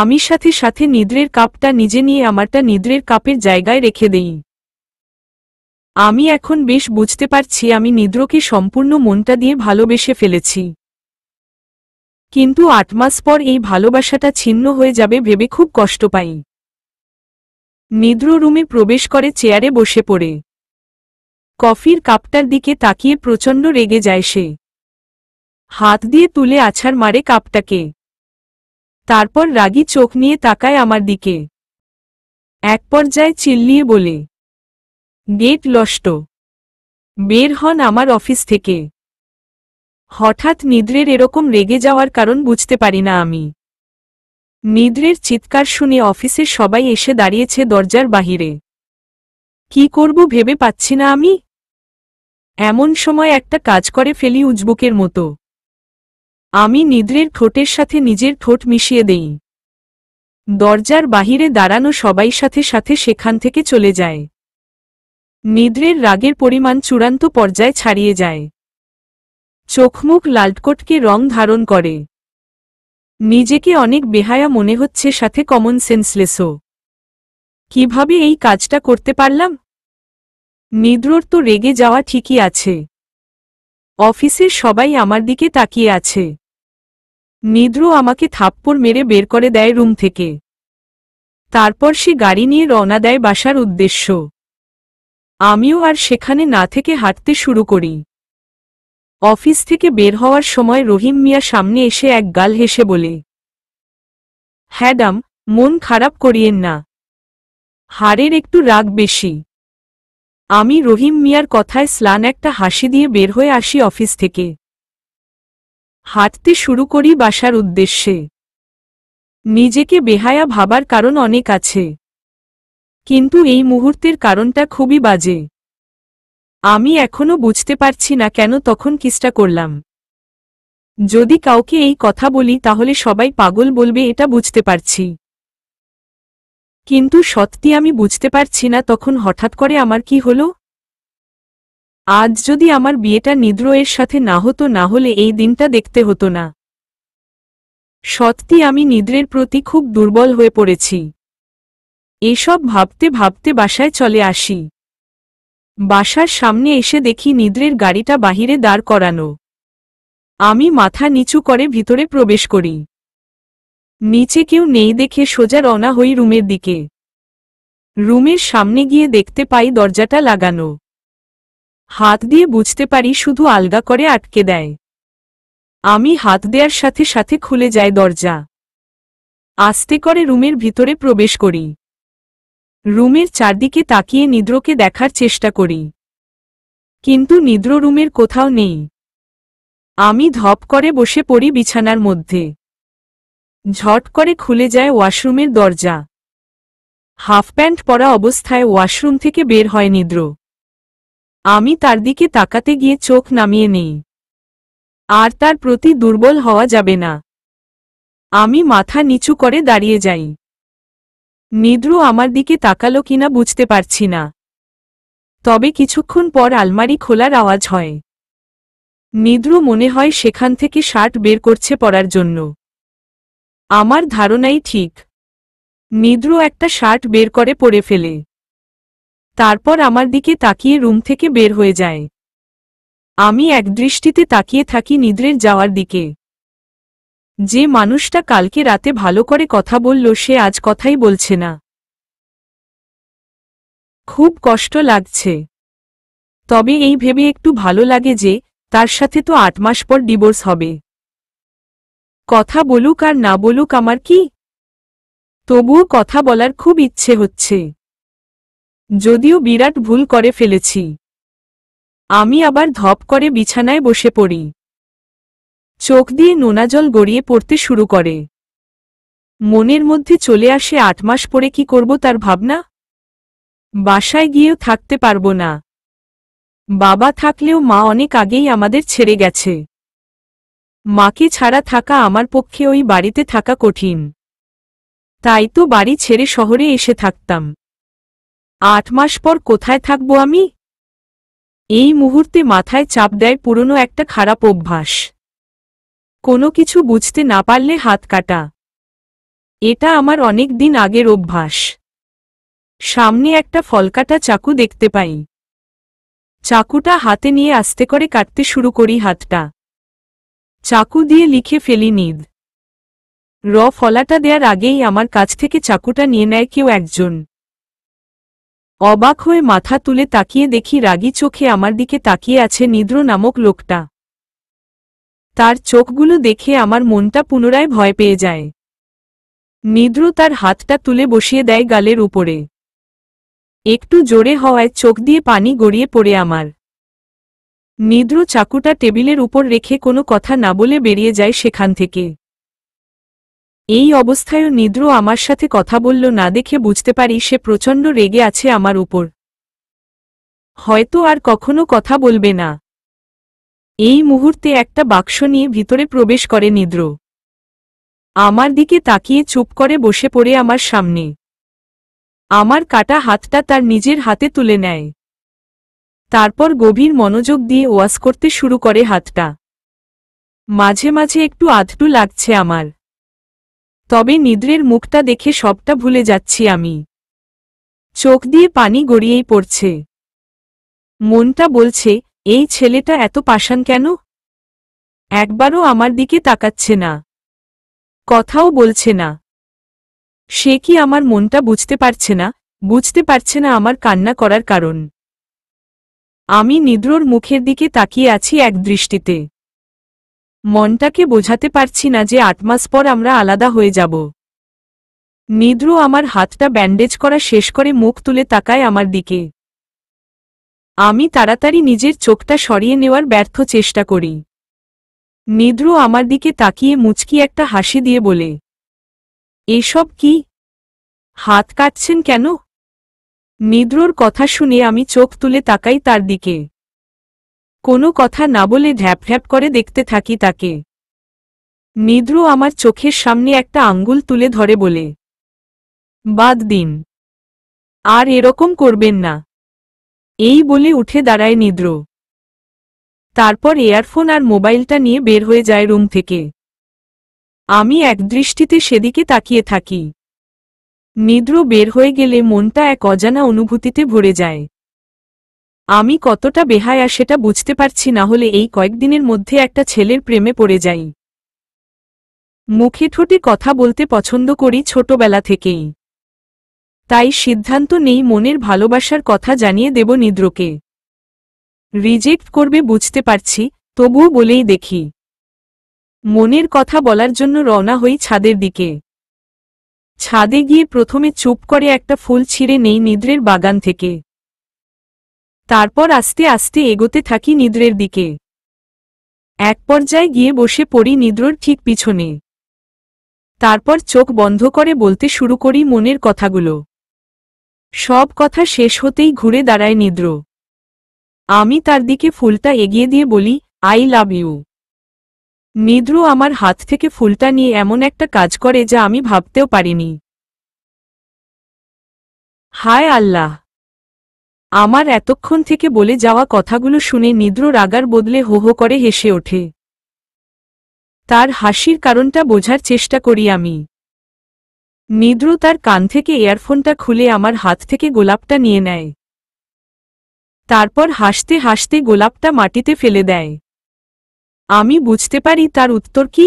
Speaker 1: আমি সাথে সাথে নিদ্রের কাপটা নিজে নিয়ে আমারটা নিদ্রের কাপের জায়গায় রেখে দেই আমি এখন বেশ বুঝতে পারছি আমি নিদ্রকে সম্পূর্ণ মনটা দিয়ে ভালোবেসে ফেলেছি কিন্তু আট মাস পর এই ভালোবাসাটা ছিন্ন হয়ে যাবে ভেবে খুব কষ্ট পাই নিদ্র রুমে প্রবেশ করে চেয়ারে বসে পড়ে কফির কাপটার দিকে তাকিয়ে প্রচণ্ড রেগে যায় সে হাত দিয়ে তুলে আছার মারে কাপটাকে তারপর রাগি চোখ নিয়ে তাকায় আমার দিকে এক পর্যায়ে চিল্লিয়ে বলে গেট লষ্ট বের হন আমার অফিস থেকে হঠাৎ নিদ্রের এরকম রেগে যাওয়ার কারণ বুঝতে পারি না আমি নিদ্রের চিৎকার শুনে অফিসে সবাই এসে দাঁড়িয়েছে দরজার বাহিরে কি করব ভেবে পাচ্ছি না আমি এমন সময় একটা কাজ করে ফেলি উজবুকের মতো আমি নিদ্রের ঠোঁটের সাথে নিজের ঠোঁট মিশিয়ে দেই দরজার বাহিরে দাঁড়ানো সবাই সাথে সাথে সেখান থেকে চলে যায় নিদ্রের রাগের পরিমাণ চূড়ান্ত পর্যায়ে ছাড়িয়ে যায় চোখমুখ লালটকটকে রং ধারণ করে নিজেকে অনেক বেহায়া মনে হচ্ছে সাথে কমন সেন্সলেসও কিভাবে এই কাজটা করতে পারলাম নিদ্রর তো রেগে যাওয়া ঠিকই আছে অফিসের সবাই আমার দিকে তাকিয়ে আছে নিদ্র আমাকে থাপ্পড় মেরে বের করে দেয় রুম থেকে তারপর সে গাড়ি নিয়ে রওনা দেয় বাসার উদ্দেশ্য আমিও আর সেখানে না থেকে হাঁটতে শুরু করি অফিস থেকে বের হওয়ার সময় রহিম মিয়া সামনে এসে এক গাল হেসে বলে হ্যাডাম মন খারাপ করিয়েন না হাড়ের একটু রাগ বেশি আমি রহিম মিয়ার কথায় স্লান একটা হাসি দিয়ে বের হয়ে আসি অফিস থেকে হাঁটতে শুরু করি বাসার উদ্দেশ্যে নিজেকে বেহায়া ভাবার কারণ অনেক আছে কিন্তু এই মুহূর্তের কারণটা খুবই বাজে আমি এখনো বুঝতে পারছি না কেন তখন কিসটা করলাম যদি কাউকে এই কথা বলি তাহলে সবাই পাগল বলবে এটা বুঝতে পারছি কিন্তু সত্যি আমি বুঝতে পারছি না তখন হঠাৎ করে আমার কি হলো আজ যদি আমার বিয়েটা নিদ্রয়ের সাথে না হতো না হলে এই দিনটা দেখতে হতো না সত্যি আমি নিদ্রের প্রতি খুব দুর্বল হয়ে পড়েছি এসব ভাবতে ভাবতে বাসায় চলে আসি বাসার সামনে এসে দেখি নিদ্রের গাড়িটা বাহিরে দাঁড় করানো আমি মাথা নিচু করে ভিতরে প্রবেশ করি নিচে কেউ নেই দেখে সোজা রওনা হই রুমের দিকে রুমের সামনে গিয়ে দেখতে পাই দরজাটা লাগানো হাত দিয়ে বুঝতে পারি শুধু আলগা করে আটকে দেয় আমি হাত দেওয়ার সাথে সাথে খুলে যায় দরজা আস্তে করে রুমের ভিতরে প্রবেশ করি রুমের চারদিকে তাকিয়ে নিদ্রকে দেখার চেষ্টা করি কিন্তু নিদ্র রুমের কোথাও নেই আমি ধপ করে বসে পড়ি বিছানার মধ্যে ঝট করে খুলে যায় ওয়াশরুমের দরজা হাফ প্যান্ট পরা অবস্থায় ওয়াশরুম থেকে বের হয় নিদ্র আমি তার দিকে তাকাতে গিয়ে চোখ নামিয়ে নেই আর তার প্রতি দুর্বল হওয়া যাবে না আমি মাথা নিচু করে দাঁড়িয়ে যাই নিদ্রু আমার দিকে তাকালো কিনা বুঝতে পারছি না তবে কিছুক্ষণ পর আলমারি খোলার আওয়াজ হয় নিদ্রু মনে হয় সেখান থেকে শার্ট বের করছে পরার জন্য আমার ধারণাই ঠিক নিদ্রু একটা শার্ট বের করে পরে ফেলে তারপর আমার দিকে তাকিয়ে রুম থেকে বের হয়ে যায় আমি একদৃষ্টিতে তাকিয়ে থাকি নিদ্রের যাওয়ার দিকে যে মানুষটা কালকে রাতে ভালো করে কথা বলল সে আজ কথাই বলছে না খুব কষ্ট লাগছে তবে এই ভেবে একটু ভালো লাগে যে তার সাথে তো আট মাস পর ডিভোর্স হবে কথা বলুক আর না বলুক আমার কি তবুও কথা বলার খুব ইচ্ছে হচ্ছে যদিও বিরাট ভুল করে ফেলেছি আমি আবার ধপ করে বিছানায় বসে পড়ি চোখ দিয়ে নোনা জল গড়িয়ে পড়তে শুরু করে মনের মধ্যে চলে আসে আট মাস পরে কি করব তার ভাবনা বাসায় গিয়েও থাকতে পারবো না বাবা থাকলেও মা অনেক আগেই আমাদের ছেড়ে গেছে মাকে ছাড়া থাকা আমার পক্ষে ওই বাড়িতে থাকা কঠিন তাই তো বাড়ি ছেড়ে শহরে এসে থাকতাম আট মাস পর কোথায় থাকবো আমি এই মুহূর্তে মাথায় চাপ দেয় পুরনো একটা খারাপ অভ্যাস কোনো কিছু বুঝতে না পারলে হাত কাটা এটা আমার অনেক দিন আগের অভ্যাস সামনে একটা ফলকাটা চাকু দেখতে পাই চাকুটা হাতে নিয়ে আস্তে করে কাটতে শুরু করি হাতটা চাকু দিয়ে লিখে ফেলি নিদ র ফলাটা দেওয়ার আগেই আমার কাছ থেকে চাকুটা নিয়ে নেয় কেউ একজন অবাক হয়ে মাথা তুলে তাকিয়ে দেখি রাগি চোখে আমার দিকে তাকিয়ে আছে নিদ্র নামক লোকটা তার চোখগুলো দেখে আমার মনটা পুনরায় ভয় পেয়ে যায় নিদ্র তার হাতটা তুলে বসিয়ে দেয় গালের উপরে একটু জোরে হওয়ায় চোখ দিয়ে পানি গড়িয়ে পড়ে আমার নিদ্র চাকুটা টেবিলের উপর রেখে কোনো কথা না বলে বেরিয়ে যায় সেখান থেকে এই অবস্থায়ও নিদ্র আমার সাথে কথা বলল না দেখে বুঝতে পারি সে প্রচণ্ড রেগে আছে আমার উপর হয়তো আর কখনো কথা বলবে না এই মুহূর্তে একটা বাক্স নিয়ে ভিতরে প্রবেশ করে নিদ্র আমার দিকে তাকিয়ে চুপ করে বসে পড়ে আমার সামনে আমার কাটা হাতটা তার নিজের হাতে তুলে নেয় তারপর গভীর মনোযোগ দিয়ে ওয়াশ করতে শুরু করে হাতটা মাঝে মাঝে একটু আধটু লাগছে আমার তবে নিদ্রের মুখটা দেখে সবটা ভুলে যাচ্ছি আমি চোখ দিয়ে পানি গড়িয়েই পড়ছে মনটা বলছে এই ছেলেটা এত পাষাণ কেন একবারও আমার দিকে তাকাচ্ছে না কথাও বলছে না সে কি আমার মনটা বুঝতে পারছে না বুঝতে পারছে না আমার কান্না করার কারণ আমি নিদ্রর মুখের দিকে তাকিয়ে আছি এক দৃষ্টিতে মনটাকে বোঝাতে পারছি না যে আট মাস পর আমরা আলাদা হয়ে যাব নিদ্র আমার হাতটা ব্যান্ডেজ করা শেষ করে মুখ তুলে তাকায় আমার দিকে আমি তাড়াতাড়ি নিজের চোখটা সরিয়ে নেওয়ার ব্যর্থ চেষ্টা করি নিদ্র আমার দিকে তাকিয়ে মুচকি একটা হাসি দিয়ে বলে এসব কি হাত কাটছেন কেন নিদ্রর কথা শুনে আমি চোখ তুলে তাকাই তার দিকে কোনো কথা না বলে ঢ্যাপ ঢ্যাপ করে দেখতে থাকি তাকে নিদ্র আমার চোখের সামনে একটা আঙ্গুল তুলে ধরে বলে বাদ দিন আর এরকম করবেন না এই বলে উঠে দাঁড়ায় নিদ্র তারপর এয়ারফোন আর মোবাইলটা নিয়ে বের হয়ে যায় রুম থেকে আমি একদৃষ্টিতে সেদিকে তাকিয়ে থাকি নিদ্র বের হয়ে গেলে মনটা এক অজানা অনুভূতিতে ভরে যায় আমি কতটা বেহায়া সেটা বুঝতে পারছি না হলে এই কয়েকদিনের মধ্যে একটা ছেলের প্রেমে পড়ে যাই মুখে ঠোঁটে কথা বলতে পছন্দ করি ছোটবেলা থেকেই তাই সিদ্ধান্ত নেই মনের ভালোবাসার কথা জানিয়ে দেব নিদ্রকে রিজেক্ট করবে বুঝতে পারছি তবুও বলেই দেখি মনের কথা বলার জন্য রওনা হই ছাদের দিকে ছাদে গিয়ে প্রথমে চুপ করে একটা ফুল ছিঁড়ে নেই নিদ্রের বাগান থেকে তারপর আস্তে আস্তে এগোতে থাকি নিদ্রের দিকে এক পর্যায়ে গিয়ে বসে পড়ি নিদ্রর ঠিক পিছনে তারপর চোখ বন্ধ করে বলতে শুরু করি মনের কথাগুলো সব কথা শেষ হতেই ঘুরে দাঁড়ায় নিদ্র আমি তার দিকে ফুলটা এগিয়ে দিয়ে বলি আই লাভ ইউ নিদ্র আমার হাত থেকে ফুলটা নিয়ে এমন একটা কাজ করে যা আমি ভাবতেও পারিনি হায় আল্লাহ আমার এতক্ষণ থেকে বলে যাওয়া কথাগুলো শুনে নিদ্র রাগার বদলে হো হো করে হেসে ওঠে তার হাসির কারণটা বোঝার চেষ্টা করি আমি নিদ্রু তার কান থেকে ইয়ারফোনটা খুলে আমার হাত থেকে গোলাপটা নিয়ে নেয় তারপর হাসতে হাসতে গোলাপটা মাটিতে ফেলে দেয় আমি বুঝতে পারি তার উত্তর কি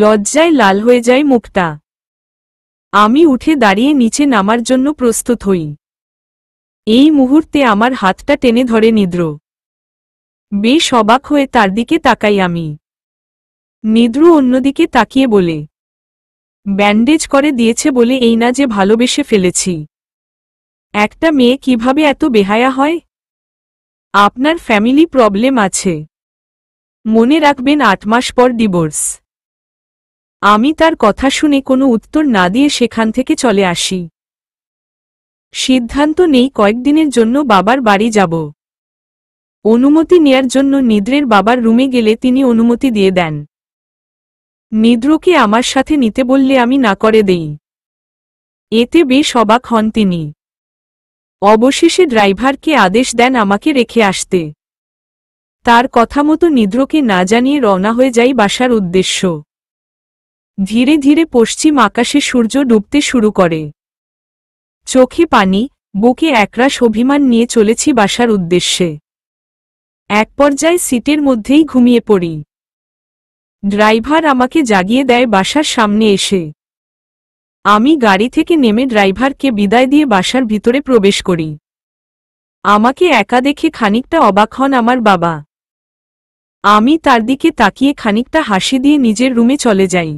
Speaker 1: লজ্জায় লাল হয়ে যায় মুখটা আমি উঠে দাঁড়িয়ে নিচে নামার জন্য প্রস্তুত হই এই মুহূর্তে আমার হাতটা টেনে ধরে নিদ্র বেশ অবাক হয়ে তার দিকে তাকাই আমি নিদ্রু অন্যদিকে তাকিয়ে বলে ব্যান্ডেজ করে দিয়েছে বলে এই না যে ভালোবেসে ফেলেছি একটা মেয়ে কিভাবে এত বেহায়া হয় আপনার ফ্যামিলি প্রবলেম আছে মনে রাখবেন আট মাস পর ডিভোর্স আমি তার কথা শুনে কোনো উত্তর না দিয়ে সেখান থেকে চলে আসি সিদ্ধান্ত নেই কয়েকদিনের জন্য বাবার বাড়ি যাব অনুমতি নেয়ার জন্য নিদ্রের বাবার রুমে গেলে তিনি অনুমতি দিয়ে দেন মিদ্রকে আমার সাথে নিতে বললে আমি না করে দেই এতে বেশ অবাক হন তিনি অবশেষে ড্রাইভারকে আদেশ দেন আমাকে রেখে আসতে তার কথা মতো নিদ্রকে না জানিয়ে রওনা হয়ে যাই বাসার উদ্দেশ্য ধীরে ধীরে পশ্চিম আকাশে সূর্য ডুবতে শুরু করে চোখে পানি বুকে একরাশ অভিমান নিয়ে চলেছি বাসার উদ্দেশ্যে এক পর্যায়ে সিটের মধ্যেই ঘুমিয়ে পড়ি ড্রাইভার আমাকে জাগিয়ে দেয় বাসার সামনে এসে আমি গাড়ি থেকে নেমে ড্রাইভারকে বিদায় দিয়ে বাসার ভিতরে প্রবেশ করি আমাকে একা দেখে খানিকটা অবাক হন আমার বাবা আমি তার দিকে তাকিয়ে খানিকটা হাসি দিয়ে নিজের রুমে চলে যাই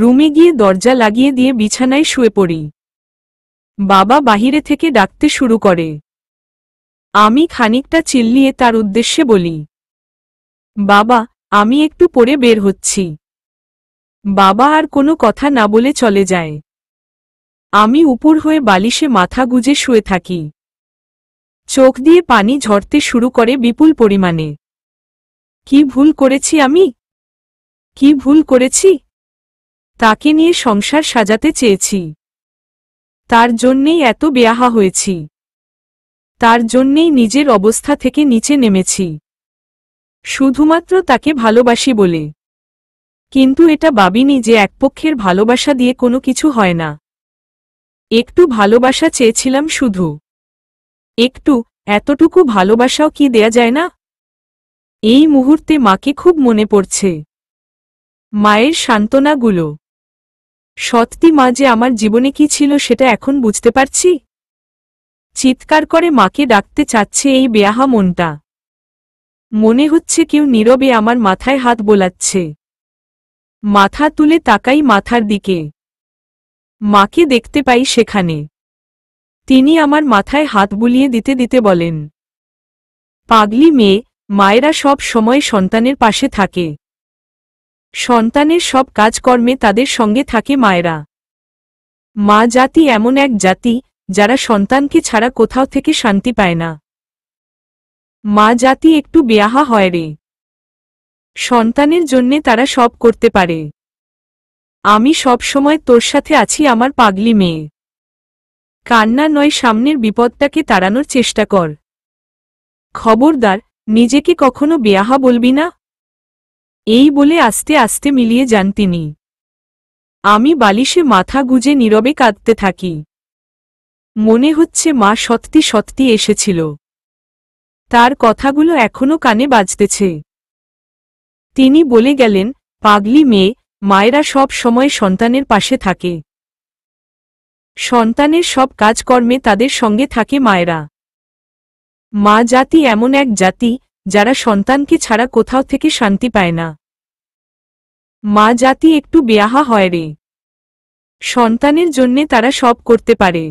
Speaker 1: রুমে গিয়ে দরজা লাগিয়ে দিয়ে বিছানায় শুয়ে পড়ি বাবা বাহিরে থেকে ডাকতে শুরু করে আমি খানিকটা চিল্লিয়ে তার উদ্দেশ্যে বলি বাবা আমি একটু পরে বের হচ্ছি বাবা আর কোনো কথা না বলে চলে যায় আমি উপর হয়ে বালিশে মাথা গুজে শুয়ে থাকি চোখ দিয়ে পানি ঝরতে শুরু করে বিপুল পরিমাণে কি ভুল করেছি আমি কি ভুল করেছি তাকে নিয়ে সংসার সাজাতে চেয়েছি তার জন্যেই এত বেয়াহা হয়েছি তার জন্যেই নিজের অবস্থা থেকে নিচে নেমেছি শুধুমাত্র তাকে ভালোবাসি বলে কিন্তু এটা ভাবিনি যে একপক্ষের ভালোবাসা দিয়ে কোনো কিছু হয় না একটু ভালোবাসা চেয়েছিলাম শুধু একটু এতটুকু ভালোবাসাও কি দেয়া যায় না এই মুহূর্তে মাকে খুব মনে পড়ছে মায়ের সান্ত্বনাগুলো সত্যি মা যে আমার জীবনে কি ছিল সেটা এখন বুঝতে পারছি চিৎকার করে মাকে ডাকতে চাচ্ছে এই বেয়াহা মনটা মনে হচ্ছে কেউ নীরবে আমার মাথায় হাত বোলাচ্ছে মাথা তুলে তাকাই মাথার দিকে মাকে দেখতে পাই সেখানে তিনি আমার মাথায় হাত বুলিয়ে দিতে দিতে বলেন পাগলি মেয়ে মায়েরা সব সময় সন্তানের পাশে থাকে সন্তানের সব কাজকর্মে তাদের সঙ্গে থাকে মায়েরা মা জাতি এমন এক জাতি যারা সন্তানকে ছাড়া কোথাও থেকে শান্তি পায় না মা জাতি একটু বেয়াহা হয় রে সন্তানের জন্যে তারা সব করতে পারে আমি সব সময় তোর সাথে আছি আমার পাগলি মেয়ে কান্না নয় সামনের বিপদটাকে তাড়ানোর চেষ্টা কর খবরদার নিজেকে কখনো বেয়াহা বলবি না এই বলে আস্তে আস্তে মিলিয়ে যান তিনি আমি বালিশে মাথা গুজে নীরবে কাঁদতে থাকি মনে হচ্ছে মা সত্যি সত্যি এসেছিল তার কথাগুলো এখনো কানে বাজতেছে তিনি বলে গেলেন পাগলি মেয়ে মায়েরা সব সময় সন্তানের পাশে থাকে সন্তানের সব কাজকর্মে তাদের সঙ্গে থাকে মায়েরা মা জাতি এমন এক জাতি যারা সন্তানকে ছাড়া কোথাও থেকে শান্তি পায় না মা জাতি একটু বেয়াহা হয় রে সন্তানের জন্যে তারা সব করতে পারে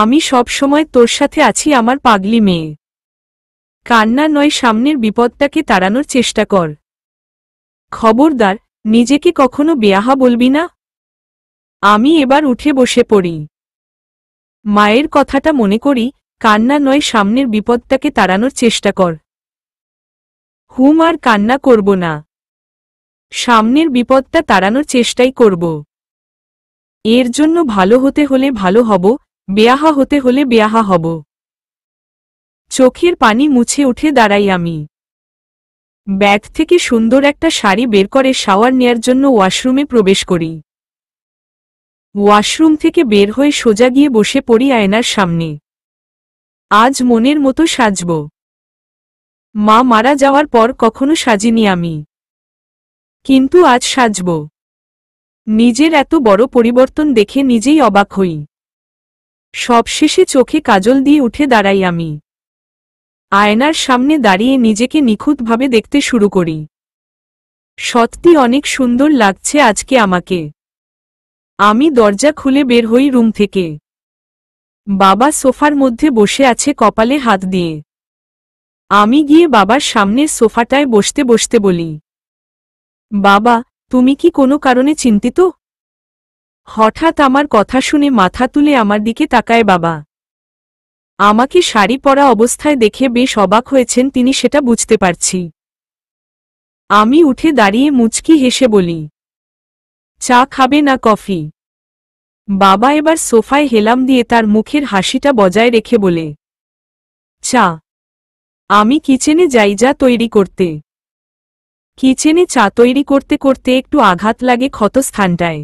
Speaker 1: আমি সব সময় তোর সাথে আছি আমার পাগলি মেয়ে কান্না নয় সামনের বিপদটাকে তাড়ানোর চেষ্টা কর খবরদার নিজেকে কখনো বেয়াহা বলবি না আমি এবার উঠে বসে পড়ি মায়ের কথাটা মনে করি কান্না নয় সামনের বিপদটাকে তাড়ানোর চেষ্টা কর হুম আর কান্না করব না সামনের বিপদটা তাড়ানোর চেষ্টাই করব এর জন্য ভালো হতে হলে ভালো হব বেয়াহা হতে হলে বেয়াহা হব চোখের পানি মুছে উঠে দাঁড়াই আমি ব্যাগ থেকে সুন্দর একটা শাড়ি বের করে শাওয়ার নেয়ার জন্য ওয়াশরুমে প্রবেশ করি ওয়াশরুম থেকে বের হয়ে সোজা গিয়ে বসে পড়ি আয়নার সামনে আজ মনের মতো সাজব মা মারা যাওয়ার পর কখনো সাজিনি আমি কিন্তু আজ সাজব নিজের এত বড় পরিবর্তন দেখে নিজেই অবাক হই সবশেষে চোখে কাজল দিয়ে উঠে দাঁড়াই আমি আয়নার সামনে দাঁড়িয়ে নিজেকে নিখুঁতভাবে দেখতে শুরু করি সত্যি অনেক সুন্দর লাগছে আজকে আমাকে আমি দরজা খুলে বের হই রুম থেকে বাবা সোফার মধ্যে বসে আছে কপালে হাত দিয়ে আমি গিয়ে বাবার সামনে সোফাটায় বসতে বসতে বলি বাবা তুমি কি কোনো কারণে চিন্তিত হঠাৎ আমার কথা শুনে মাথা তুলে আমার দিকে তাকায় বাবা আমাকে শাড়ি পরা অবস্থায় দেখে বেশ অবাক হয়েছেন তিনি সেটা বুঝতে পারছি আমি উঠে দাঁড়িয়ে মুচকি হেসে বলি চা খাবে না কফি বাবা এবার সোফায় হেলাম দিয়ে তার মুখের হাসিটা বজায় রেখে বলে চা আমি কিচেনে যাই যা তৈরি করতে কিচেনে চা তৈরি করতে করতে একটু আঘাত লাগে ক্ষতস্থানটায়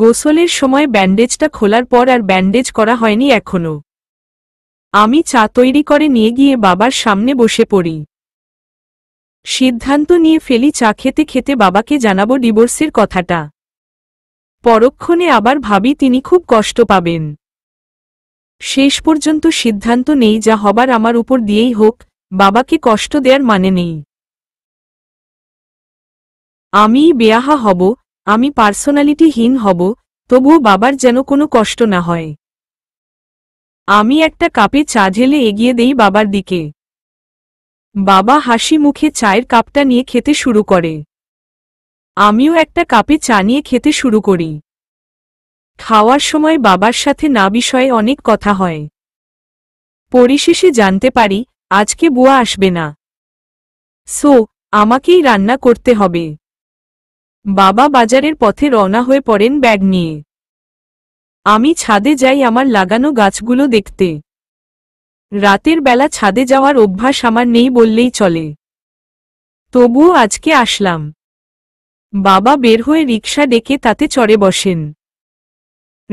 Speaker 1: গোসলের সময় ব্যান্ডেজটা খোলার পর আর ব্যান্ডেজ করা হয়নি এখনও আমি চা তৈরি করে নিয়ে গিয়ে বাবার সামনে বসে পড়ি সিদ্ধান্ত নিয়ে ফেলি চা খেতে খেতে বাবাকে জানাবো ডিভোর্সের কথাটা পরক্ষণে আবার ভাবি তিনি খুব কষ্ট পাবেন শেষ পর্যন্ত সিদ্ধান্ত নেই যা হবার আমার উপর দিয়েই হোক বাবাকে কষ্ট দেয়ার মানে নেই আমি বেয়াহা হব আমি পার্সোনালিটিহীন হব তবুও বাবার যেন কোনো কষ্ট না হয় আমি একটা কাপে চা ঢেলে এগিয়ে দেই বাবার দিকে বাবা হাসি মুখে চায়ের কাপটা নিয়ে খেতে শুরু করে আমিও একটা কাপে চা নিয়ে খেতে শুরু করি খাওয়ার সময় বাবার সাথে না বিষয়ে অনেক কথা হয় পরিশেষে জানতে পারি আজকে বুয়া আসবে না সো আমাকেই রান্না করতে হবে বাবা বাজারের পথে রওনা হয়ে পড়েন ব্যাগ নিয়ে আমি ছাদে যাই আমার লাগানো গাছগুলো দেখতে রাতের বেলা ছাদে যাওয়ার অভ্যাস আমার নেই বললেই চলে তবুও আজকে আসলাম বাবা বের হয়ে রিক্সা ডেকে তাতে চড়ে বসেন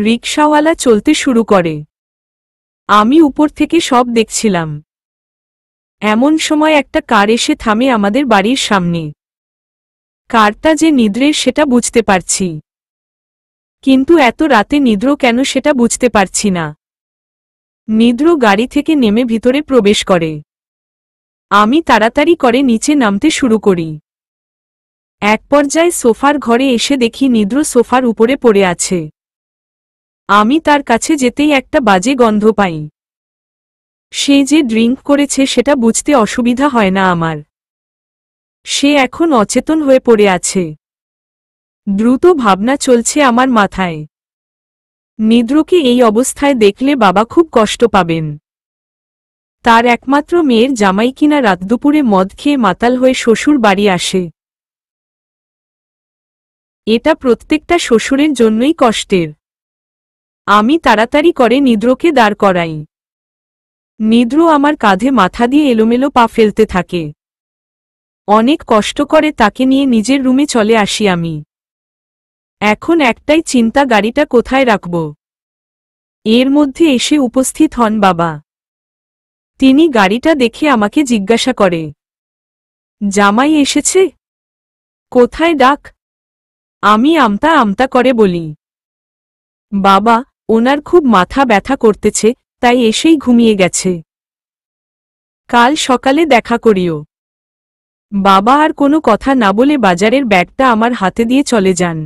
Speaker 1: রিক্সাওয়ালা চলতে শুরু করে আমি উপর থেকে সব দেখছিলাম এমন সময় একটা কার এসে থামে আমাদের বাড়ির সামনে কারটা যে নিদ্রের সেটা বুঝতে পারছি কিন্তু এত রাতে নিদ্র কেন সেটা বুঝতে পারছি না নিদ্র গাড়ি থেকে নেমে ভিতরে প্রবেশ করে আমি তাড়াতাড়ি করে নিচে নামতে শুরু করি এক পর্যায়ে সোফার ঘরে এসে দেখি নিদ্র সোফার উপরে পড়ে আছে আমি তার কাছে যেতেই একটা বাজে গন্ধ পাই সে যে ড্রিঙ্ক করেছে সেটা বুঝতে অসুবিধা হয় না আমার সে এখন অচেতন হয়ে পড়ে আছে দ্রুত ভাবনা চলছে আমার মাথায় নিদ্রকে এই অবস্থায় দেখলে বাবা খুব কষ্ট পাবেন তার একমাত্র মেয়ের জামাই কিনা রাতদুপুরে মদ খেয়ে মাতাল হয়ে শ্বশুর বাড়ি আসে এটা প্রত্যেকটা শ্বশুরের জন্যই কষ্টের আমি তাড়াতাড়ি করে নিদ্রকে দাঁড় করাই নিদ্র আমার কাঁধে মাথা দিয়ে এলোমেলো পা ফেলতে থাকে অনেক কষ্ট করে তাকে নিয়ে নিজের রুমে চলে আসি আমি এখন একটাই চিন্তা গাড়িটা কোথায় রাখব এর মধ্যে এসে উপস্থিত হন বাবা তিনি গাড়িটা দেখে আমাকে জিজ্ঞাসা করে জামাই এসেছে কোথায় ডাক আমি আমতা আমতা করে বলি বাবা ওনার খুব মাথা ব্যথা করতেছে তাই এসেই ঘুমিয়ে গেছে কাল সকালে দেখা করিও বাবা আর কোনো কথা না বলে বাজারের ব্যাগটা আমার হাতে দিয়ে চলে যান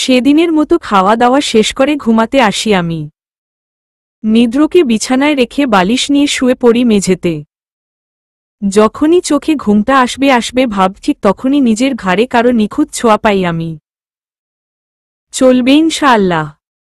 Speaker 1: সেদিনের মতো খাওয়া দাওয়া শেষ করে ঘুমাতে আসি আমি নিদ্রকে বিছানায় রেখে বালিশ নিয়ে শুয়ে পড়ি মেঝেতে যখনই চোখে ঘুমটা আসবে আসবে ভাব ঠিক তখনই নিজের ঘাড়ে কারো নিখুঁত ছোঁয়া পাই আমি চলবে ইনশাআল্লাহ